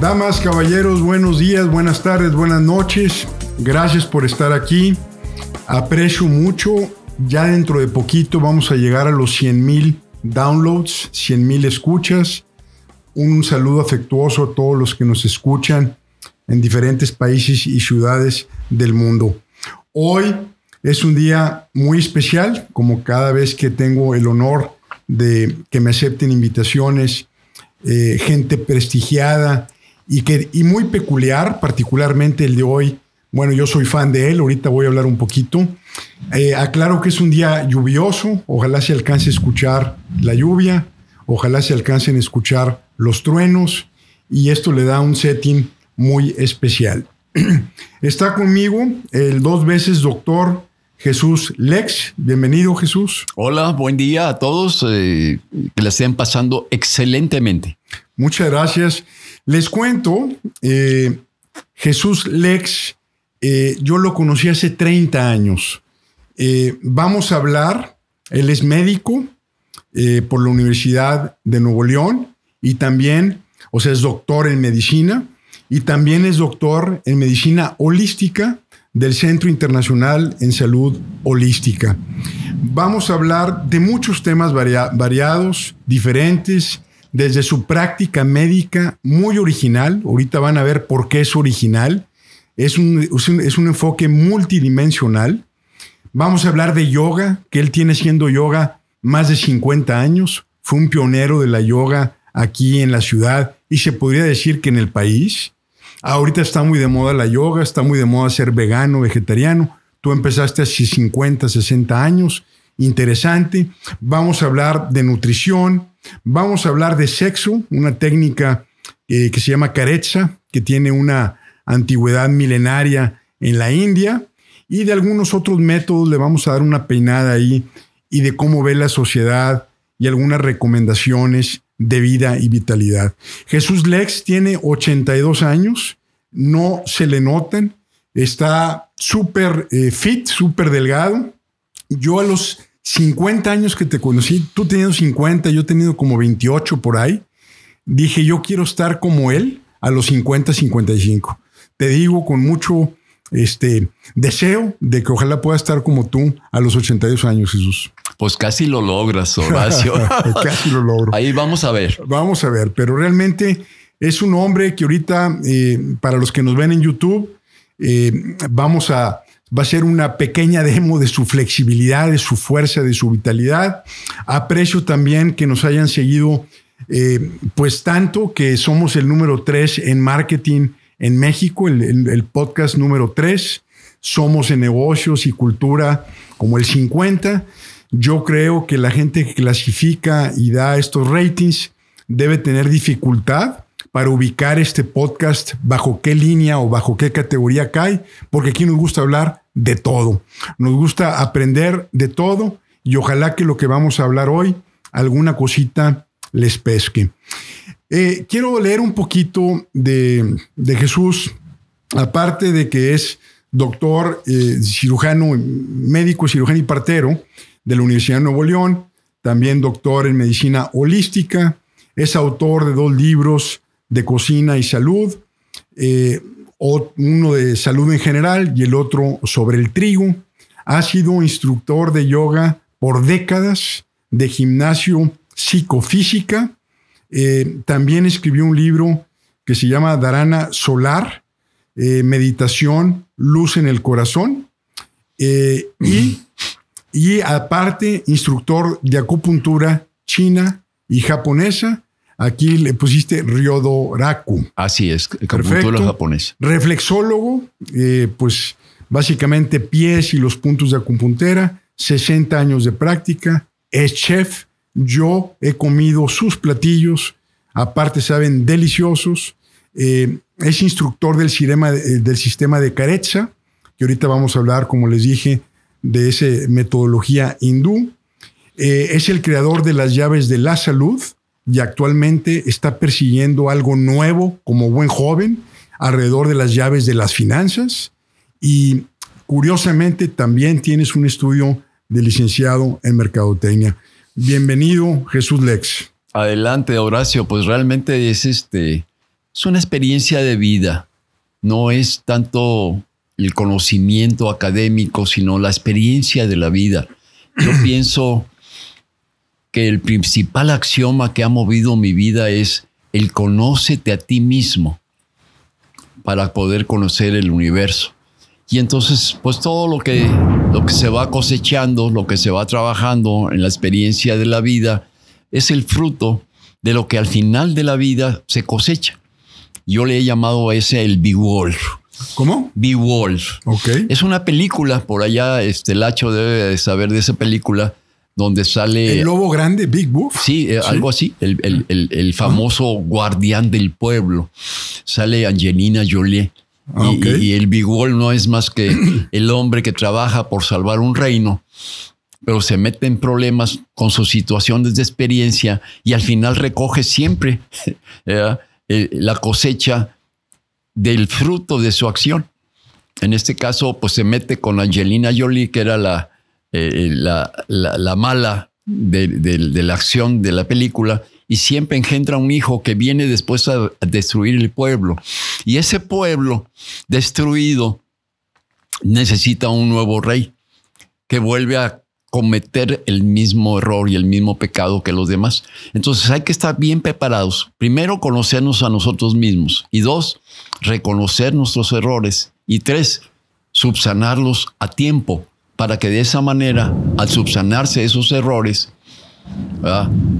Damas, caballeros, buenos días, buenas tardes, buenas noches. Gracias por estar aquí. Aprecio mucho. Ya dentro de poquito vamos a llegar a los 100 mil downloads, 100 mil escuchas. Un saludo afectuoso a todos los que nos escuchan en diferentes países y ciudades del mundo. Hoy es un día muy especial, como cada vez que tengo el honor de que me acepten invitaciones, eh, gente prestigiada, y, que, muy peculiar, particularmente el de hoy. Bueno, yo soy fan de él, ahorita voy a hablar un poquito. Eh, aclaro que es un día lluvioso, ojalá se alcance a escuchar la lluvia, ojalá se alcancen a escuchar los truenos y esto le da un setting muy especial. Está conmigo el dos veces doctor Jesús Lex. Bienvenido, Jesús. Hola, buen día a todos. Eh, que la estén pasando excelentemente. Muchas gracias. Les cuento, eh, Jesús Lex, eh, yo lo conocí hace 30 años. Eh, vamos a hablar, él es médico por la Universidad de Nuevo León y también, o sea, es doctor en medicina y también es doctor en medicina holística del Centro Internacional en Salud Holística. Vamos a hablar de muchos temas variados, diferentes desde su práctica médica muy original. Ahorita van a ver por qué es original. Es un, enfoque multidimensional. Vamos a hablar de yoga, que él tiene siendo yoga más de 50 años. Fue un pionero de la yoga aquí en la ciudad y se podría decir que en el país. Ahorita está muy de moda la yoga, está muy de moda ser vegano, vegetariano. Tú empezaste hace 50, 60 años interesante. Vamos a hablar de nutrición, vamos a hablar de sexo, una técnica eh, que se llama carecha, que tiene una antigüedad milenaria en la India, y de algunos otros métodos le vamos a dar una peinada ahí y de cómo ve la sociedad y algunas recomendaciones de vida y vitalidad. Jesús Lex tiene 82 años, no se le noten, está súper eh, fit, súper delgado. Yo a los 50 años que te conocí, tú teniendo 50, yo he tenido como 28 por ahí, dije, yo quiero estar como él a los 50, 55. Te digo con mucho este, deseo de que ojalá pueda estar como tú a los 82 años, Jesús. Pues casi lo logras, Horacio. casi lo logro. Ahí vamos a ver. Vamos a ver, pero realmente es un hombre que ahorita, eh, para los que nos ven en YouTube, eh, vamos a va a ser una pequeña demo de su flexibilidad, de su fuerza, de su vitalidad. Aprecio también que nos hayan seguido, eh, pues tanto que somos el número tres en marketing en México, el, podcast número tres, Somos en negocios y cultura como el 50. Yo creo que la gente que clasifica y da estos ratings debe tener dificultad para ubicar este podcast, bajo qué línea o bajo qué categoría cae, porque aquí nos gusta hablar de todo. Nos gusta aprender de todo y ojalá que lo que vamos a hablar hoy, alguna cosita les pesque. Eh, quiero leer un poquito de, Jesús, aparte de que es doctor, eh, cirujano, médico, cirujano y partero de la Universidad de Nuevo León, también doctor en medicina holística, es autor de dos libros, de cocina y salud, eh, uno de salud en general y el otro sobre el trigo. Ha sido instructor de yoga por décadas, de gimnasio psicofísica. Eh, también escribió un libro que se llama Darana Solar, eh, Meditación, Luz en el Corazón. y, y aparte, instructor de acupuntura china y japonesa Aquí le pusiste Ryodoraku. Así es, los japonés. Reflexólogo, eh, pues básicamente pies y los puntos de acupuntera, 60 años de práctica, es chef. Yo he comido sus platillos, aparte saben deliciosos. Eh, es instructor del sistema, eh, del sistema de caretza, que ahorita vamos a hablar, como les dije, de esa metodología hindú. es el creador de las llaves de la salud, y actualmente está persiguiendo algo nuevo como buen joven alrededor de las llaves de las finanzas y curiosamente también tienes un estudio de licenciado en mercadotecnia. Bienvenido, Jesús Lex. Adelante, Horacio, pues realmente es este es una experiencia de vida. No es tanto el conocimiento académico, sino la experiencia de la vida. Yo pienso que el principal axioma que ha movido mi vida es el conócete a ti mismo para poder conocer el universo. Y entonces, pues todo lo que, lo que se va cosechando, lo que se va trabajando en la experiencia de la vida, es el fruto de lo que al final de la vida se cosecha. Yo le he llamado a ese el B-Wall. ¿Cómo? B-Wall. Ok. Es una película, por allá este Lacho debe saber de esa película, donde sale... El lobo grande, Big Wolf. Eh, sí, algo así, ah. el, famoso guardián del pueblo. Sale Angelina Jolie. Ah, y, el Big Wolf no es más que el hombre que trabaja por salvar un reino, pero se mete en problemas con sus situaciones de experiencia y al final recoge siempre eh, eh, la cosecha del fruto de su acción. En este caso, pues se mete con Angelina Jolie, que era la, eh, eh, la, mala de, la acción de la película y siempre engendra un hijo que viene después a, a destruir el pueblo. Y ese pueblo destruido necesita un nuevo rey que vuelve a cometer el mismo error y el mismo pecado que los demás. Entonces hay que estar bien preparados. Primero, conocernos a nosotros mismos. Y dos, reconocer nuestros errores. Y tres, subsanarlos a tiempo para que de esa manera, al subsanarse esos errores,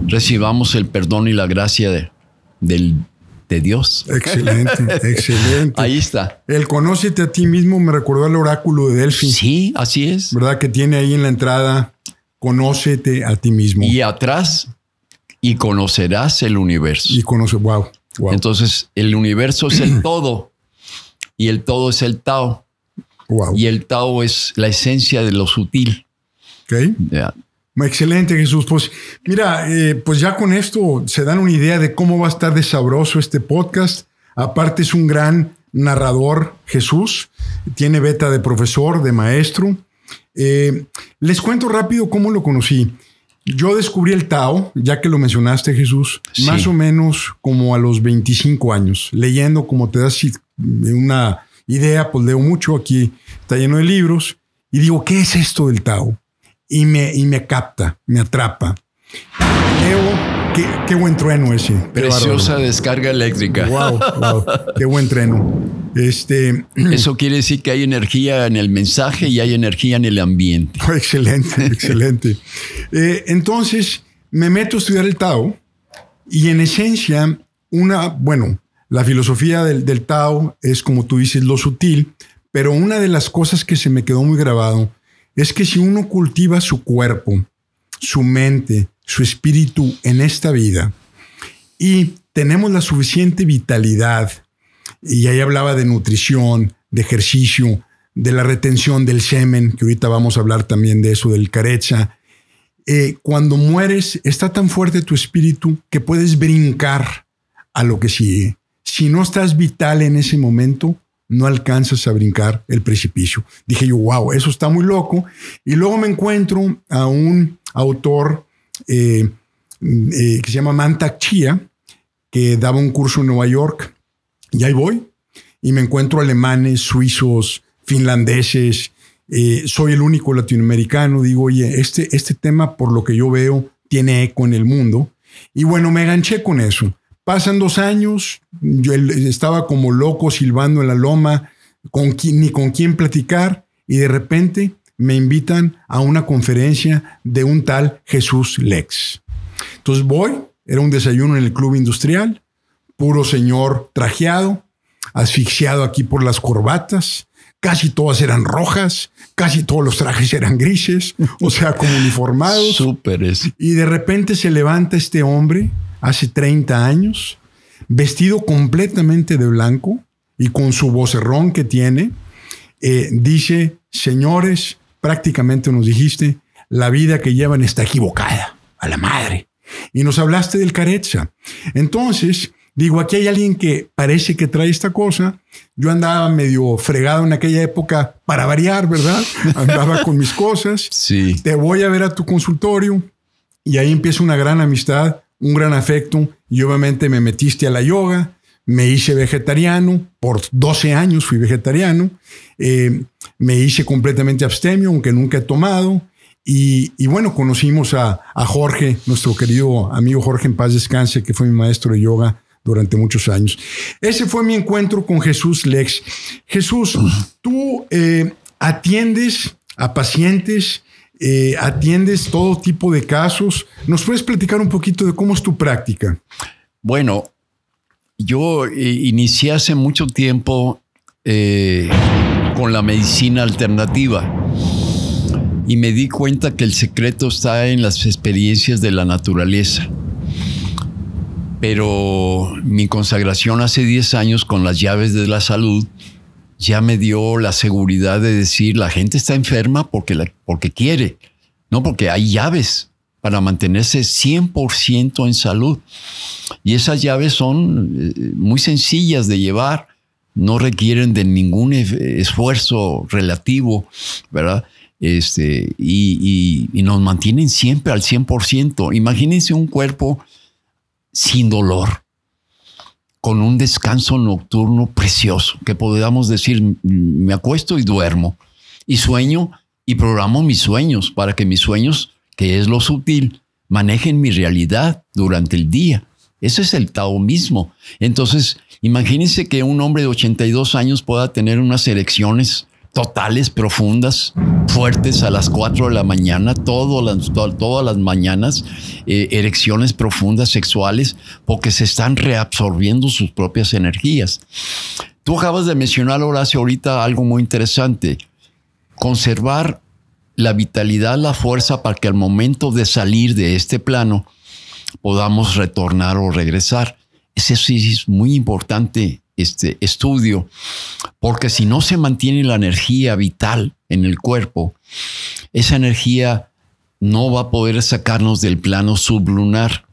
recibamos el perdón y la gracia de, del, de Dios. Excelente, excelente. Ahí está. El conócete a ti mismo me recordó al oráculo de Delphi. Sí, así es. ¿Verdad? Que tiene ahí en la entrada, conócete a ti mismo. Y atrás, y conocerás el universo. Y conoce, wow, wow. Entonces, el universo es el todo y el todo es el Tao. Y el Tao es la esencia de lo sutil. Ok. Excelente, Jesús. Pues mira, eh, pues ya con esto se dan una idea de cómo va a estar de sabroso este podcast. Aparte es un gran narrador, Jesús. Tiene beta de profesor, de maestro. Eh, les cuento rápido cómo lo conocí. Yo descubrí el Tao, ya que lo mencionaste, Jesús, más o menos como a los 25 años, leyendo como te das una idea, pues leo mucho aquí, está lleno de libros, y digo, ¿qué es esto del Tao? Y me, y me capta, me atrapa. qué, qué buen trueno ese. Preciosa descarga eléctrica. Wow, qué buen trueno. Este, Eso quiere decir que hay energía en el mensaje y hay energía en el ambiente. Excelente, excelente. Eh, entonces, me meto a estudiar el Tao y en esencia, una, bueno, la filosofía del, Tao es, como tú dices, lo sutil, pero una de las cosas que se me quedó muy grabado es que si uno cultiva su cuerpo, su mente, su espíritu en esta vida y tenemos la suficiente vitalidad, y ahí hablaba de nutrición, de ejercicio, de la retención del semen, que ahorita vamos a hablar también de eso, del carecha. Eh, cuando mueres, está tan fuerte tu espíritu que puedes brincar a lo que sigue si no estás vital en ese momento, no alcanzas a brincar el precipicio. Dije yo, wow, eso está muy loco. Y luego me encuentro a un autor eh, eh, que se llama Manta Chia, que daba un curso en Nueva York, y ahí voy, y me encuentro alemanes, suizos, finlandeses, eh, soy el único latinoamericano, digo, oye, este, este tema por lo que yo veo tiene eco en el mundo, y bueno, me ganché con eso. Pasan dos años, yo estaba como loco silbando en la loma, con ni con quién platicar, y de repente me invitan a una conferencia de un tal Jesús Lex. Entonces voy, era un desayuno en el club industrial, puro señor trajeado, asfixiado aquí por las corbatas, casi todas eran rojas, casi todos los trajes eran grises, o sea, como uniformados. Y de repente se levanta este hombre hace 30 años, vestido completamente de blanco y con su vocerrón que tiene, eh, dice, señores, prácticamente nos dijiste, la vida que llevan está equivocada, a la madre. Y nos hablaste del carecha. Entonces, digo, aquí hay alguien que parece que trae esta cosa. Yo andaba medio fregado en aquella época, para variar, ¿verdad? Andaba con mis cosas. Sí. Te voy a ver a tu consultorio. Y ahí empieza una gran amistad un gran afecto y obviamente me metiste a la yoga, me hice vegetariano, por 12 años fui vegetariano, eh, me hice completamente abstemio, aunque nunca he tomado, y, bueno, conocimos a, Jorge, nuestro querido amigo Jorge en paz descanse, que fue mi maestro de yoga durante muchos años. Ese fue mi encuentro con Jesús Lex. Jesús, tú eh, atiendes a pacientes eh, atiendes todo tipo de casos. ¿Nos puedes platicar un poquito de cómo es tu práctica? Bueno, yo eh, inicié hace mucho tiempo eh, con la medicina alternativa y me di cuenta que el secreto está en las experiencias de la naturaleza. Pero mi consagración hace 10 años con las llaves de la salud ya me dio la seguridad de decir la gente está enferma porque, porque quiere, no porque hay llaves para mantenerse 100% en salud. Y esas llaves son eh, muy sencillas de llevar, no requieren de ningún esfuerzo relativo, ¿verdad? Este, y, y nos mantienen siempre al 100%. Imagínense un cuerpo sin dolor, con un descanso nocturno precioso, que podamos decir, mm, me acuesto y duermo, y sueño y programo mis sueños para que mis sueños, que es lo sutil, manejen mi realidad durante el día. Ese es el Tao mismo. Entonces, imagínense que un hombre de 82 años pueda tener unas elecciones totales, profundas, fuertes a las 4 de la mañana, todas las, todas las mañanas, eh, erecciones profundas sexuales, porque se están reabsorbiendo sus propias energías. Tú acabas de mencionar, Horacio, ahorita algo muy interesante. Conservar la vitalidad, la fuerza para que al momento de salir de este plano podamos retornar o regresar. Eso sí es muy importante este estudio, porque si no se mantiene la energía vital en el cuerpo, esa energía no va a poder sacarnos del plano sublunar.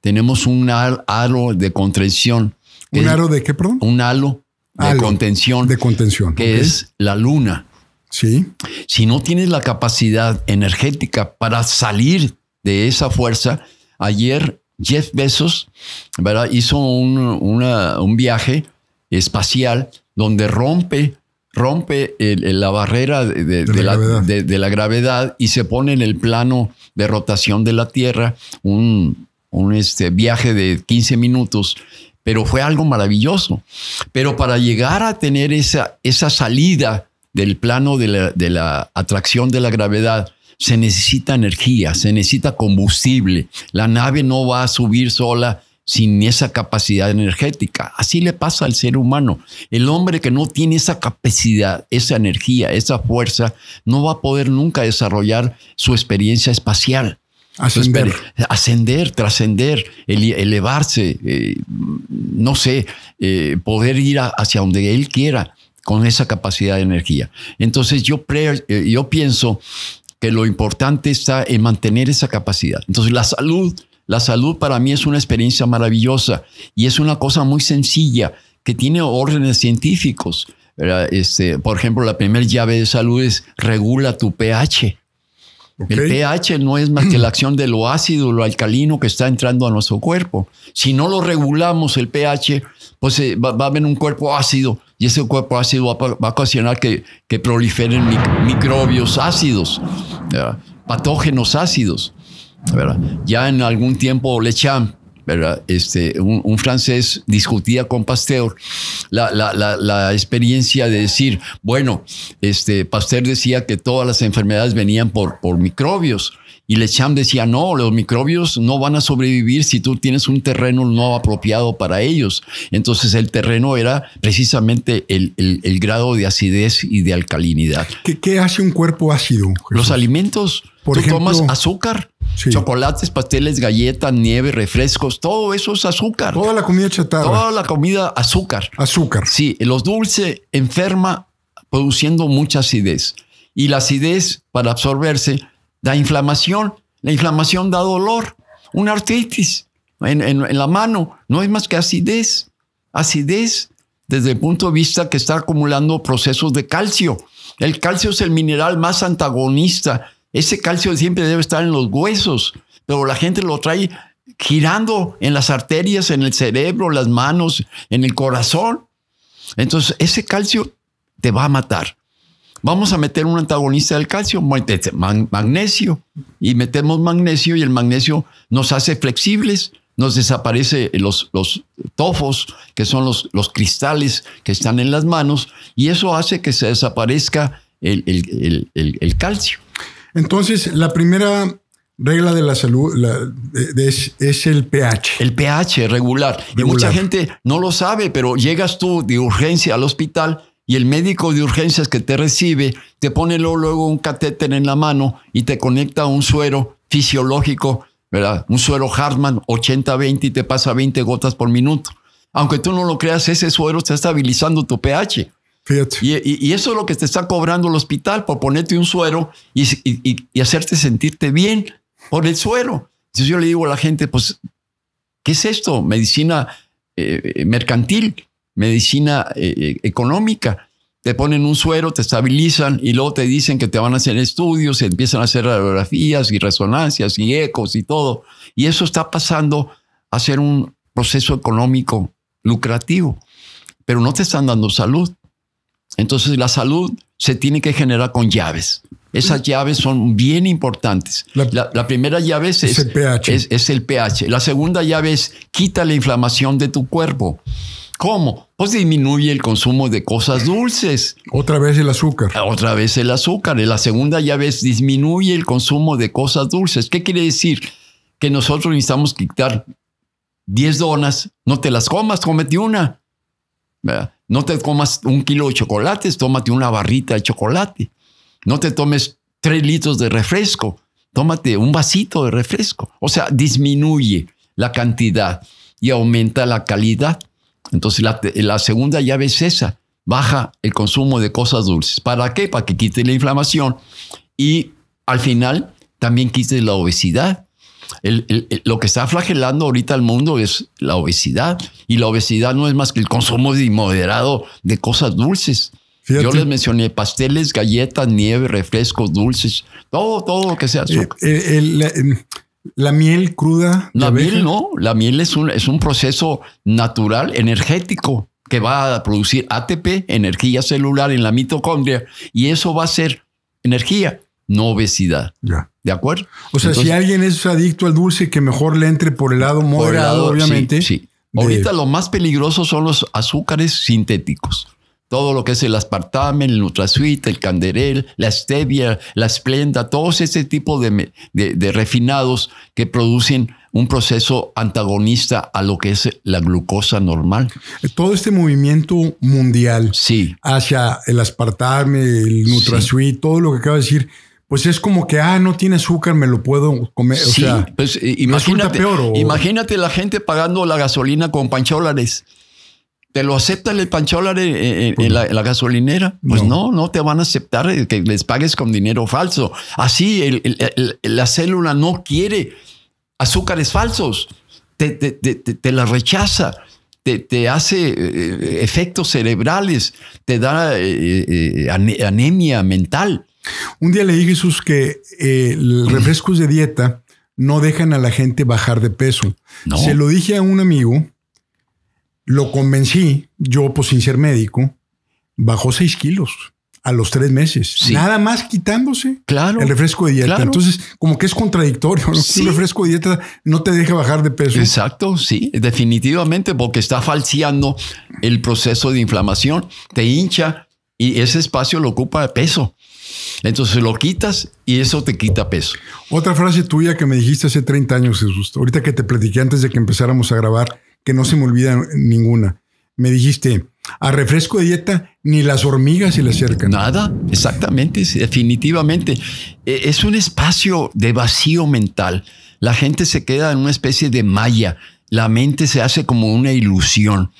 Tenemos un halo de contención. ¿Un halo de qué, perdón? Un halo de contención. De contención. Que es la luna. Sí. Si no tienes la capacidad energética para salir de esa fuerza, ayer Jeff Bezos hizo un, un viaje espacial donde rompe, rompe la barrera de, la gravedad y se pone en el plano de rotación de la Tierra un, este, viaje de 15 minutos pero fue algo maravilloso. Pero para llegar a tener esa, esa salida del plano de la, atracción de la gravedad, se necesita energía, se necesita combustible. La nave no va a subir sola sin esa capacidad energética. Así le pasa al ser humano. El hombre que no tiene esa capacidad, esa energía, esa fuerza, no va a poder nunca desarrollar su experiencia espacial. Ascender. trascender, elevarse, eh, no sé, eh, poder ir hacia donde él quiera con esa capacidad de energía. Entonces yo, eh, yo pienso que lo importante está en mantener esa capacidad. Entonces la salud la salud para mí es una experiencia maravillosa y es una cosa muy sencilla que tiene órdenes científicos. Este, por ejemplo, la primera llave de salud es regula tu pH. El pH no es más que la acción de lo ácido, lo alcalino que está entrando a nuestro cuerpo. Si no lo regulamos el pH, pues eh, va, a haber un cuerpo ácido y ese cuerpo ácido va, a ocasionar que, que proliferen microbios ácidos, patógenos ácidos. Ya en algún tiempo Lecham, ¿verdad? Este, un, francés discutía con Pasteur la, experiencia de decir, bueno, este, Pasteur decía que todas las enfermedades venían por, microbios. Y Lecham decía, no, los microbios no van a sobrevivir si tú tienes un terreno no apropiado para ellos. Entonces el terreno era precisamente el, grado de acidez y de alcalinidad. ¿Qué, hace un cuerpo ácido? Los alimentos por Tú tomas azúcar, chocolates, pasteles, galletas, nieve, refrescos, todo eso es azúcar. Toda la comida chatarra. Toda la comida azúcar. Azúcar. Sí, los dulces enferma produciendo mucha acidez. Y la acidez, para absorberse, da inflamación. La inflamación da dolor, una artritis en la mano. No es más que acidez. Acidez desde el punto de vista que está acumulando procesos de calcio. El calcio es el mineral más antagonista ese calcio siempre debe estar en los huesos, pero la gente lo trae girando en las arterias, en el cerebro, las manos, en el corazón. Entonces, ese calcio te va a matar. Vamos a meter un antagonista del calcio, este, magnesio, y metemos magnesio y el magnesio nos hace flexibles, nos desaparece los, tofos, que son los, los cristales que están en las manos, y eso hace que se desaparezca el calcio. Entonces, la primera regla de la salud es, el pH. El pH regular. Y mucha gente no lo sabe, pero llegas tú de urgencia al hospital y el médico de urgencias que te recibe te pone luego un catéter en la mano y te conecta a un suero fisiológico, ¿verdad? Un suero Hartman 80-20 y te pasa 20 gotas por minuto. Aunque tú no lo creas, ese suero está estabilizando tu pH. Y, eso es lo que te está cobrando el hospital por ponerte un suero y, hacerte sentirte bien por el suero. Entonces yo le digo a la gente, pues, ¿qué es esto? Medicina eh, mercantil, medicina eh, eh, económica. Te ponen un suero, te estabilizan y luego te dicen que te van a hacer estudios, empiezan a hacer radiografías y resonancias y ecos y todo. Y eso está pasando a ser un proceso económico lucrativo, pero no te están dando salud. Entonces la salud se tiene que generar con llaves. Esas llaves son bien importantes. La, primera llave es, el pH. La segunda llave es quita la inflamación de tu cuerpo. ¿Cómo? Pues disminuye el consumo de cosas dulces. Otra vez el azúcar. Otra vez el azúcar. La segunda llave es disminuye el consumo de cosas dulces. ¿Qué quiere decir? Que nosotros necesitamos quitar 10 donas, no te las comas, comete una. No te comas un kilo de chocolates, tómate una barrita de chocolate. No te tomes tres litros de refresco, tómate un vasito de refresco. O sea, disminuye la cantidad y aumenta la calidad. Entonces, la, la segunda llave es esa. Baja el consumo de cosas dulces. ¿Para qué? Para que quite la inflamación y al final también quite la obesidad lo que está flagelando ahorita al mundo es la obesidad y la obesidad no es más que el consumo inmoderado de cosas dulces. Yo les mencioné pasteles, galletas, nieve, refrescos, dulces, todo, todo lo que sea eh, eh, eh, la, miel cruda. La miel no, la miel es es un proceso natural, energético, que va a producir ATP, energía celular en la mitocondria, y eso va a ser energía no obesidad. Ya. ¿De acuerdo? O sea, si alguien es adicto al dulce, que mejor le entre por el lado moderado, obviamente. Sí, Ahorita lo más peligroso son los azúcares sintéticos. Todo lo que es el aspartame, el NutraSweet, el canderel, la stevia, la splenda, todos ese tipo de, de, refinados que producen un proceso antagonista a lo que es la glucosa normal. Todo este movimiento mundial sí. hacia el aspartame, el NutraSweet, todo lo que acabo de decir, pues es como que, ah, no tiene azúcar, me lo puedo comer. o sea, pues, imagínate, imagínate la gente pagando la gasolina con pancholares. ¿Te lo aceptan el pancholar pues en, la, gasolinera? Pues no. no. te van a aceptar eh, que les pagues con dinero falso. Así la célula no quiere azúcares falsos. Te, la rechaza. Te, hace eh, eh, efectos cerebrales. Te da anemia mental. Un día le dije a Jesús que eh, los refrescos de dieta no dejan a la gente bajar de peso. Se lo dije a un amigo, lo convencí, yo pues sin ser médico, bajó 6 kilos a los tres meses. Nada más quitándose el refresco de dieta. Entonces, como que es contradictorio. Un refresco de dieta no te deja bajar de peso. Exacto, sí, definitivamente, porque está falseando el proceso de inflamación, te hincha y ese espacio lo ocupa de peso. Entonces lo quitas y eso te quita peso. Otra frase tuya que me dijiste hace 30 años, Jesús, ahorita que te platiqué antes de que empezáramos a grabar, que no se me olvida ninguna. Me dijiste, a refresco de dieta ni las hormigas se le acercan. Nada, exactamente, definitivamente. E, es un espacio de vacío mental. La gente se queda en una especie de malla. La mente se hace como una ilusión.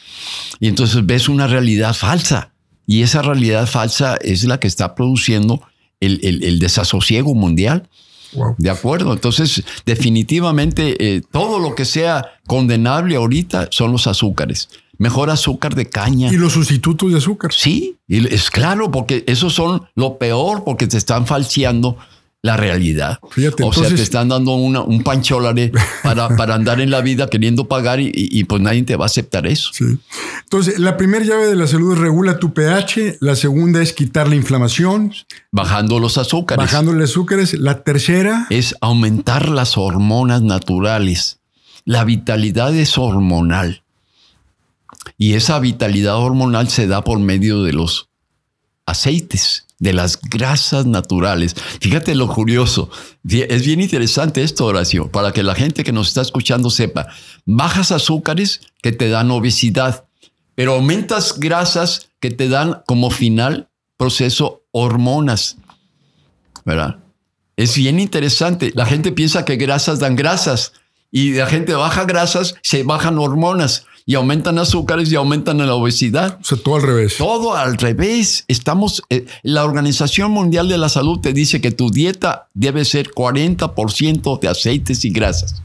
Y entonces ves una realidad falsa. Y esa realidad falsa es la que está produciendo el, desasosiego mundial. De acuerdo, entonces definitivamente eh, todo lo que sea condenable ahorita son los azúcares. Mejor azúcar de caña. Y los sustitutos de azúcar. Sí, y es claro, porque esos son lo peor, porque te están falseando la realidad. o sea, te están dando un pancholare para, andar en la vida queriendo pagar y, pues nadie te va a aceptar eso. Entonces, la primera llave de la salud es regula tu pH, la segunda es quitar la inflamación. Bajando los azúcares. Bajando los azúcares. La tercera es aumentar las hormonas naturales. La vitalidad es hormonal. Y esa vitalidad hormonal se da por medio de los aceites de las grasas naturales. Fíjate lo curioso. Es bien interesante esto, Horacio, para que la gente que nos está escuchando sepa. Bajas azúcares que te dan obesidad, pero aumentas grasas que te dan como final proceso hormonas. ¿Verdad? Es bien interesante. La gente piensa que grasas dan grasas y la gente baja grasas, se bajan hormonas y aumentan azúcares y aumentan la obesidad. O sea, todo al revés. Todo al revés. Estamos, eh, la Organización Mundial de la Salud te dice que tu dieta debe ser 40% de aceites y grasas.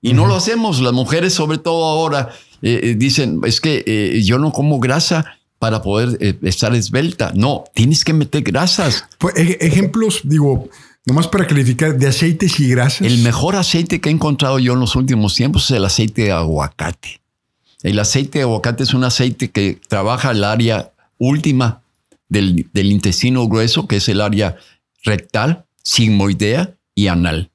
Y no lo hacemos, las mujeres sobre todo ahora eh, eh, dicen, es que yo no como grasa para poder estar esbelta. No, tienes que meter grasas. Pues, ejemplos, digo, Nomás para calificar, de aceites y grasas. El mejor aceite que he encontrado yo en los últimos tiempos es el aceite de aguacate. El aceite de aguacate es un aceite que trabaja el área última del, intestino grueso, que es el área rectal, sigmoidea y anal.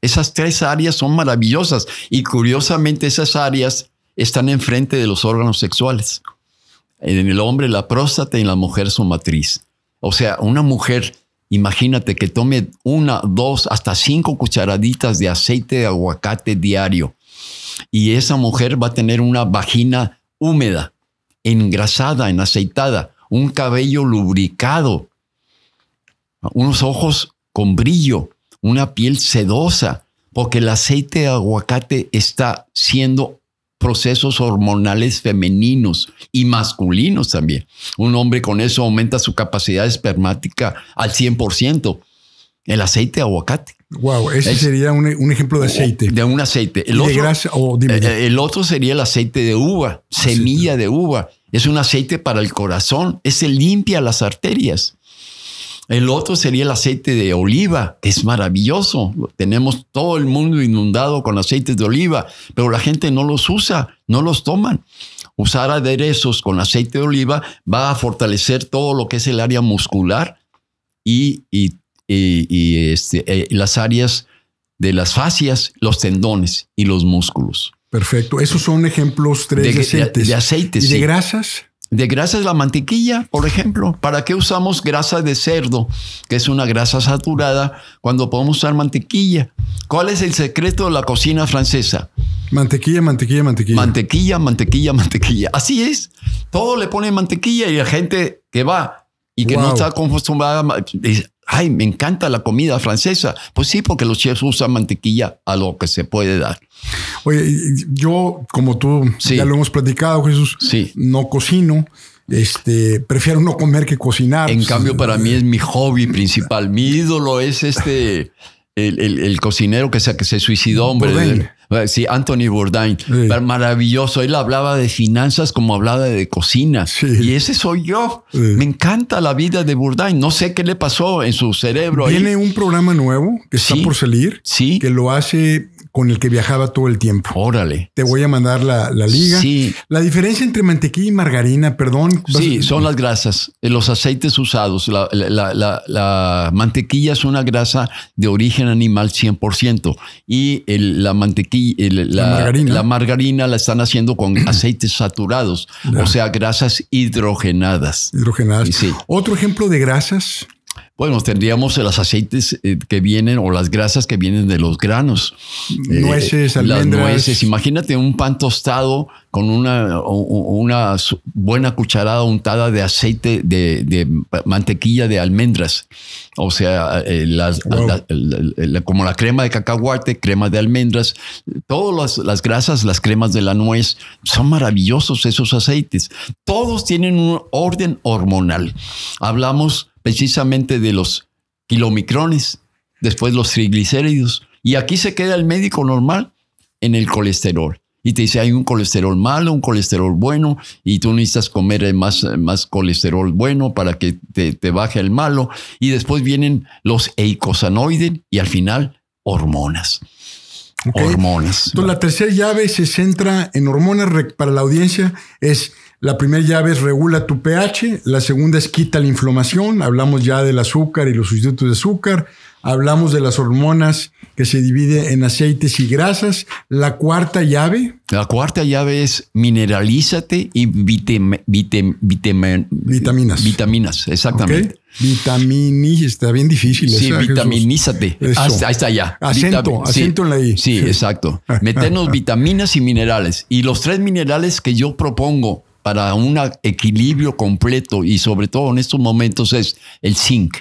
Esas tres áreas son maravillosas y curiosamente esas áreas están enfrente de los órganos sexuales. En el hombre la próstata y en la mujer su matriz. O sea, una mujer, imagínate que tome una, dos, hasta cinco cucharaditas de aceite de aguacate diario y esa mujer va a tener una vagina húmeda, engrasada, enaceitada, un cabello lubricado, unos ojos con brillo, una piel sedosa, porque el aceite de aguacate está siendo procesos hormonales femeninos y masculinos también. Un hombre con eso aumenta su capacidad espermática al 100%. El aceite de aguacate. Wow, ese sería un, ejemplo de aceite. De un aceite. Eh, eh, el, otro, sería el aceite de uva, semilla de uva. Es un aceite para el corazón, ese limpia las arterias. El otro sería el aceite de oliva. Es maravilloso. Tenemos todo el mundo inundado con aceites de oliva, pero la gente no los usa, no los toman. Usar aderezos con aceite de oliva va a fortalecer todo lo que es el área muscular y, y y, este, eh, las áreas de las fascias, los tendones y los músculos. Perfecto. Esos son ejemplos tres de, aceites. De, de grasas? De grasas, la mantequilla, por ejemplo. ¿Para qué usamos grasa de cerdo, que es una grasa saturada, cuando podemos usar mantequilla? ¿Cuál es el secreto de la cocina francesa? Mantequilla, mantequilla, mantequilla. Mantequilla, mantequilla, mantequilla. Así es. Todo le pone mantequilla y la gente que va y que no está acostumbrada ay, me encanta la comida francesa. Pues sí, porque los chefs usan mantequilla a lo que se puede dar. Oye, yo, como tú, ya lo hemos platicado, Jesús, no cocino. Este, prefiero no comer que cocinar. En cambio, para mí es mi hobby principal. Mi ídolo es este, el, cocinero que se, que se suicidó, hombre. Sí, Anthony Bourdain. Maravilloso. Él hablaba de finanzas como hablaba de cocina. Y ese soy yo. Me encanta la vida de Bourdain. No sé qué le pasó en su cerebro. Tiene un programa nuevo que está por salir. Sí. Que lo hace con el que viajaba todo el tiempo. Órale. Te voy a mandar la, la liga. Sí. La diferencia entre mantequilla y margarina, perdón. Sí, son las grasas, eh, los aceites usados. La, mantequilla es una grasa de origen animal 100% y la mantequilla la, margarina. la, están haciendo con aceites saturados, o sea, grasas hidrogenadas. Hidrogenadas. Otro ejemplo de grasas bueno, tendríamos los aceites eh, que vienen o las grasas que vienen de los granos. Eh, nueces, almendras. nueces. Imagínate un pan tostado con una, una buena cucharada untada de aceite de, mantequilla de almendras. O sea, eh, como la crema de cacahuate, crema de almendras, todas las, las, grasas, las cremas de la nuez, son maravillosos esos aceites. Todos tienen un orden hormonal. Hablamos precisamente de los kilomicrones, después los triglicéridos. Y aquí se queda el médico normal en el colesterol. Y te dice, hay un colesterol malo, un colesterol bueno, y tú necesitas comer eh, más, eh, más colesterol bueno para que te, baje el malo. Y después vienen los eicosanoides y al final hormonas. Hormonas. Entonces, la tercera llave se centra en hormonas para la audiencia. Es la primera llave es regula tu pH, la segunda es quita la inflamación, hablamos ya del azúcar y los sustitutos de azúcar, hablamos de las hormonas que se divide en aceites y grasas, la cuarta llave. La cuarta llave es mineralízate y vitaminas. Vitaminas, exactamente. Okay. está bien difícil. Sí, vitaminízate. Ah, ahí está ya. Acento, la Sí, exacto. Meternos vitaminas y minerales. Y los tres minerales que yo propongo para un equilibrio completo y sobre todo en estos momentos es el zinc.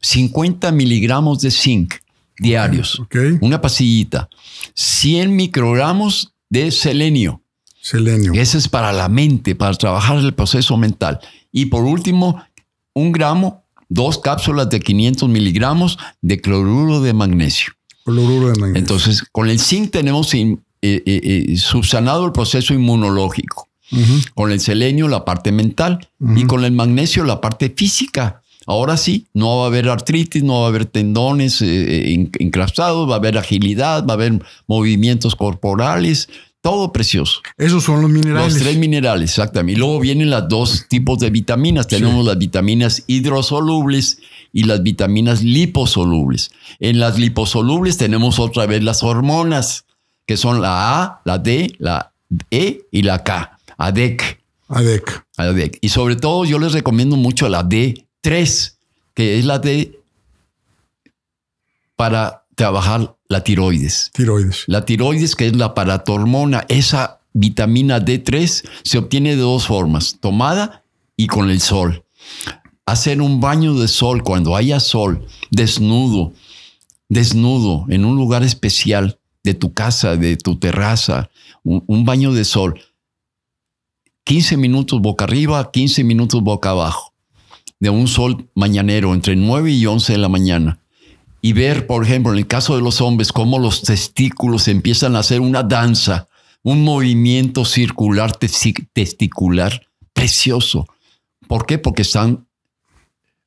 50 miligramos de zinc diarios, una pastillita, 100 microgramos de selenio. Selenio. Ese es para la mente, para trabajar el proceso mental. Y por último, un gramo, dos cápsulas de 500 miligramos de cloruro de magnesio. Cloruro de magnesio. Entonces, con el zinc tenemos eh, eh, eh, subsanado el proceso inmunológico. Con el selenio, la parte mental. Y con el magnesio, la parte física. Ahora sí, no va a haber artritis, no va a haber tendones eh, eh va a haber agilidad, va a haber movimientos corporales, todo precioso. Esos son los minerales. Los tres minerales, exactamente. Y luego vienen los dos tipos de vitaminas. Tenemos las vitaminas hidrosolubles y las vitaminas liposolubles. En las liposolubles tenemos otra vez las hormonas, que son la A, la D, la E y la K. ADEC. ADEC. ADEC. Y sobre todo yo les recomiendo mucho la D3, que es la D para trabajar la tiroides. Tiroides. La tiroides, que es la paratormona, esa vitamina D3 se obtiene de dos formas, tomada y con el sol. Hacer un baño de sol cuando haya sol, desnudo, desnudo, en un lugar especial de tu casa, de tu terraza, un baño de sol 15 minutos boca arriba, 15 minutos boca abajo, de un sol mañanero entre 9 y 11 de la mañana. Y ver, por ejemplo, en el caso de los hombres, cómo los testículos empiezan a hacer una danza, un movimiento circular testicular precioso. ¿Por qué? Porque están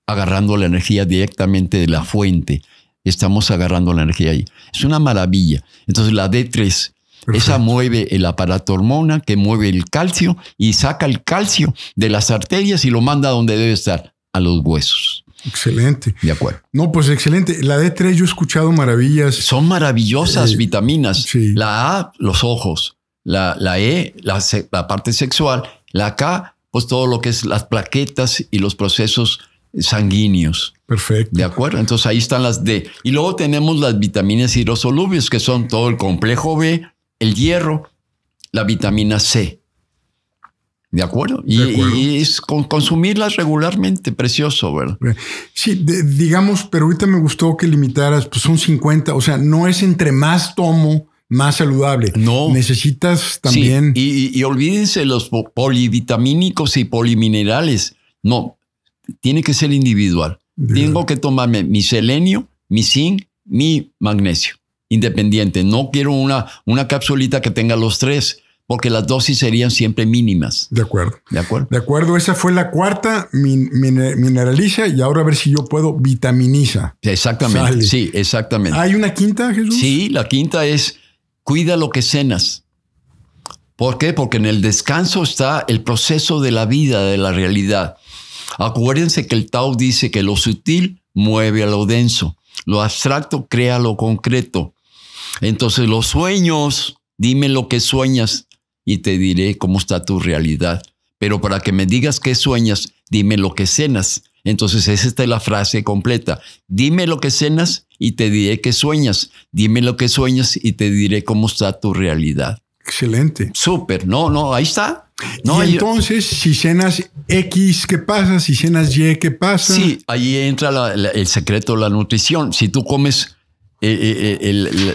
agarrando la energía directamente de la fuente. Estamos agarrando la energía ahí. Es una maravilla. Entonces la D3 esa mueve el aparato hormona que mueve el calcio y saca el calcio de las arterias y lo manda a donde debe estar, a los huesos. Excelente. De acuerdo. No, pues excelente. La D3 yo he escuchado maravillas. Son maravillosas eh, vitaminas. La A, los ojos. La, E, la, parte sexual. La K, pues todo lo que es las plaquetas y los procesos sanguíneos. Perfecto. De acuerdo. Entonces ahí están las D. Y luego tenemos las vitaminas hidrosolubles, que son todo el complejo B, el hierro, la vitamina C. ¿De acuerdo? Y, es consumirlas regularmente, precioso, ¿verdad? Sí, digamos, pero ahorita me gustó que limitaras, pues son 50, o sea, no es entre más tomo, más saludable. No. Necesitas también. y, olvídense los polivitamínicos y poliminerales. No, tiene que ser individual. Tengo que tomarme mi selenio, mi zinc, mi magnesio independiente. No quiero una, una capsulita que tenga los tres, porque las dosis serían siempre mínimas. De acuerdo. De acuerdo. De acuerdo, esa fue la cuarta, mineraliza, y ahora a ver si yo puedo vitaminiza. Exactamente, sí, exactamente. ¿Hay una quinta, Jesús? Sí, la quinta es cuida lo que cenas. ¿Por qué? Porque en el descanso está el proceso de la vida, de la realidad. Acuérdense que el Tao dice que lo sutil mueve a lo denso, lo abstracto crea lo concreto. Entonces los sueños, dime lo que sueñas y te diré cómo está tu realidad. Pero para que me digas qué sueñas, dime lo que cenas. Entonces esa es la frase completa. Dime lo que cenas y te diré qué sueñas. Dime lo que sueñas y te diré cómo está tu realidad. Excelente. Súper. No, no, ahí está. No, entonces, si cenas X, ¿qué pasa? Si cenas Y, ¿qué pasa? Sí, ahí entra el secreto de la nutrición. Si tú comes eh, eh,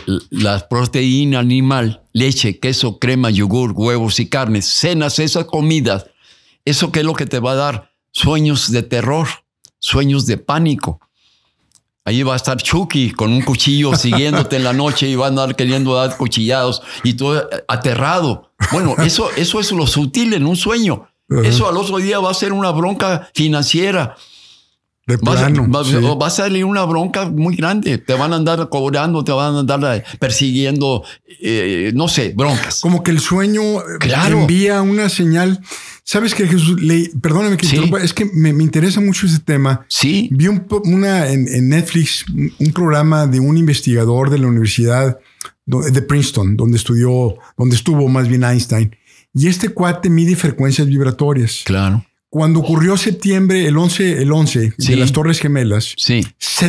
eh, la proteína animal, leche, queso, crema, yogur, huevos y carnes, cenas, esas comidas, eso que es lo que te va a dar sueños de terror, sueños de pánico. Ahí va a estar Chucky con un cuchillo siguiéndote en la noche y va a andar queriendo dar cuchillados y tú aterrado. Bueno, eso, eso es lo sutil en un sueño. Eso al otro día va a ser una bronca financiera va, a salir una bronca muy grande. Te van a andar cobrando, te van a andar eh, persiguiendo, eh, no sé, broncas. Como que el sueño eh, envía una señal. Sabes que Jesús, perdóname que interrumpa, es que me, interesa mucho ese tema. Sí. Vi una en, en, Netflix un programa de un investigador de la Universidad de Princeton, donde estudió, donde estuvo más bien Einstein. Y este cuate mide frecuencias vibratorias. Claro. Cuando ocurrió septiembre, el 11, el 11 de las Torres Gemelas, se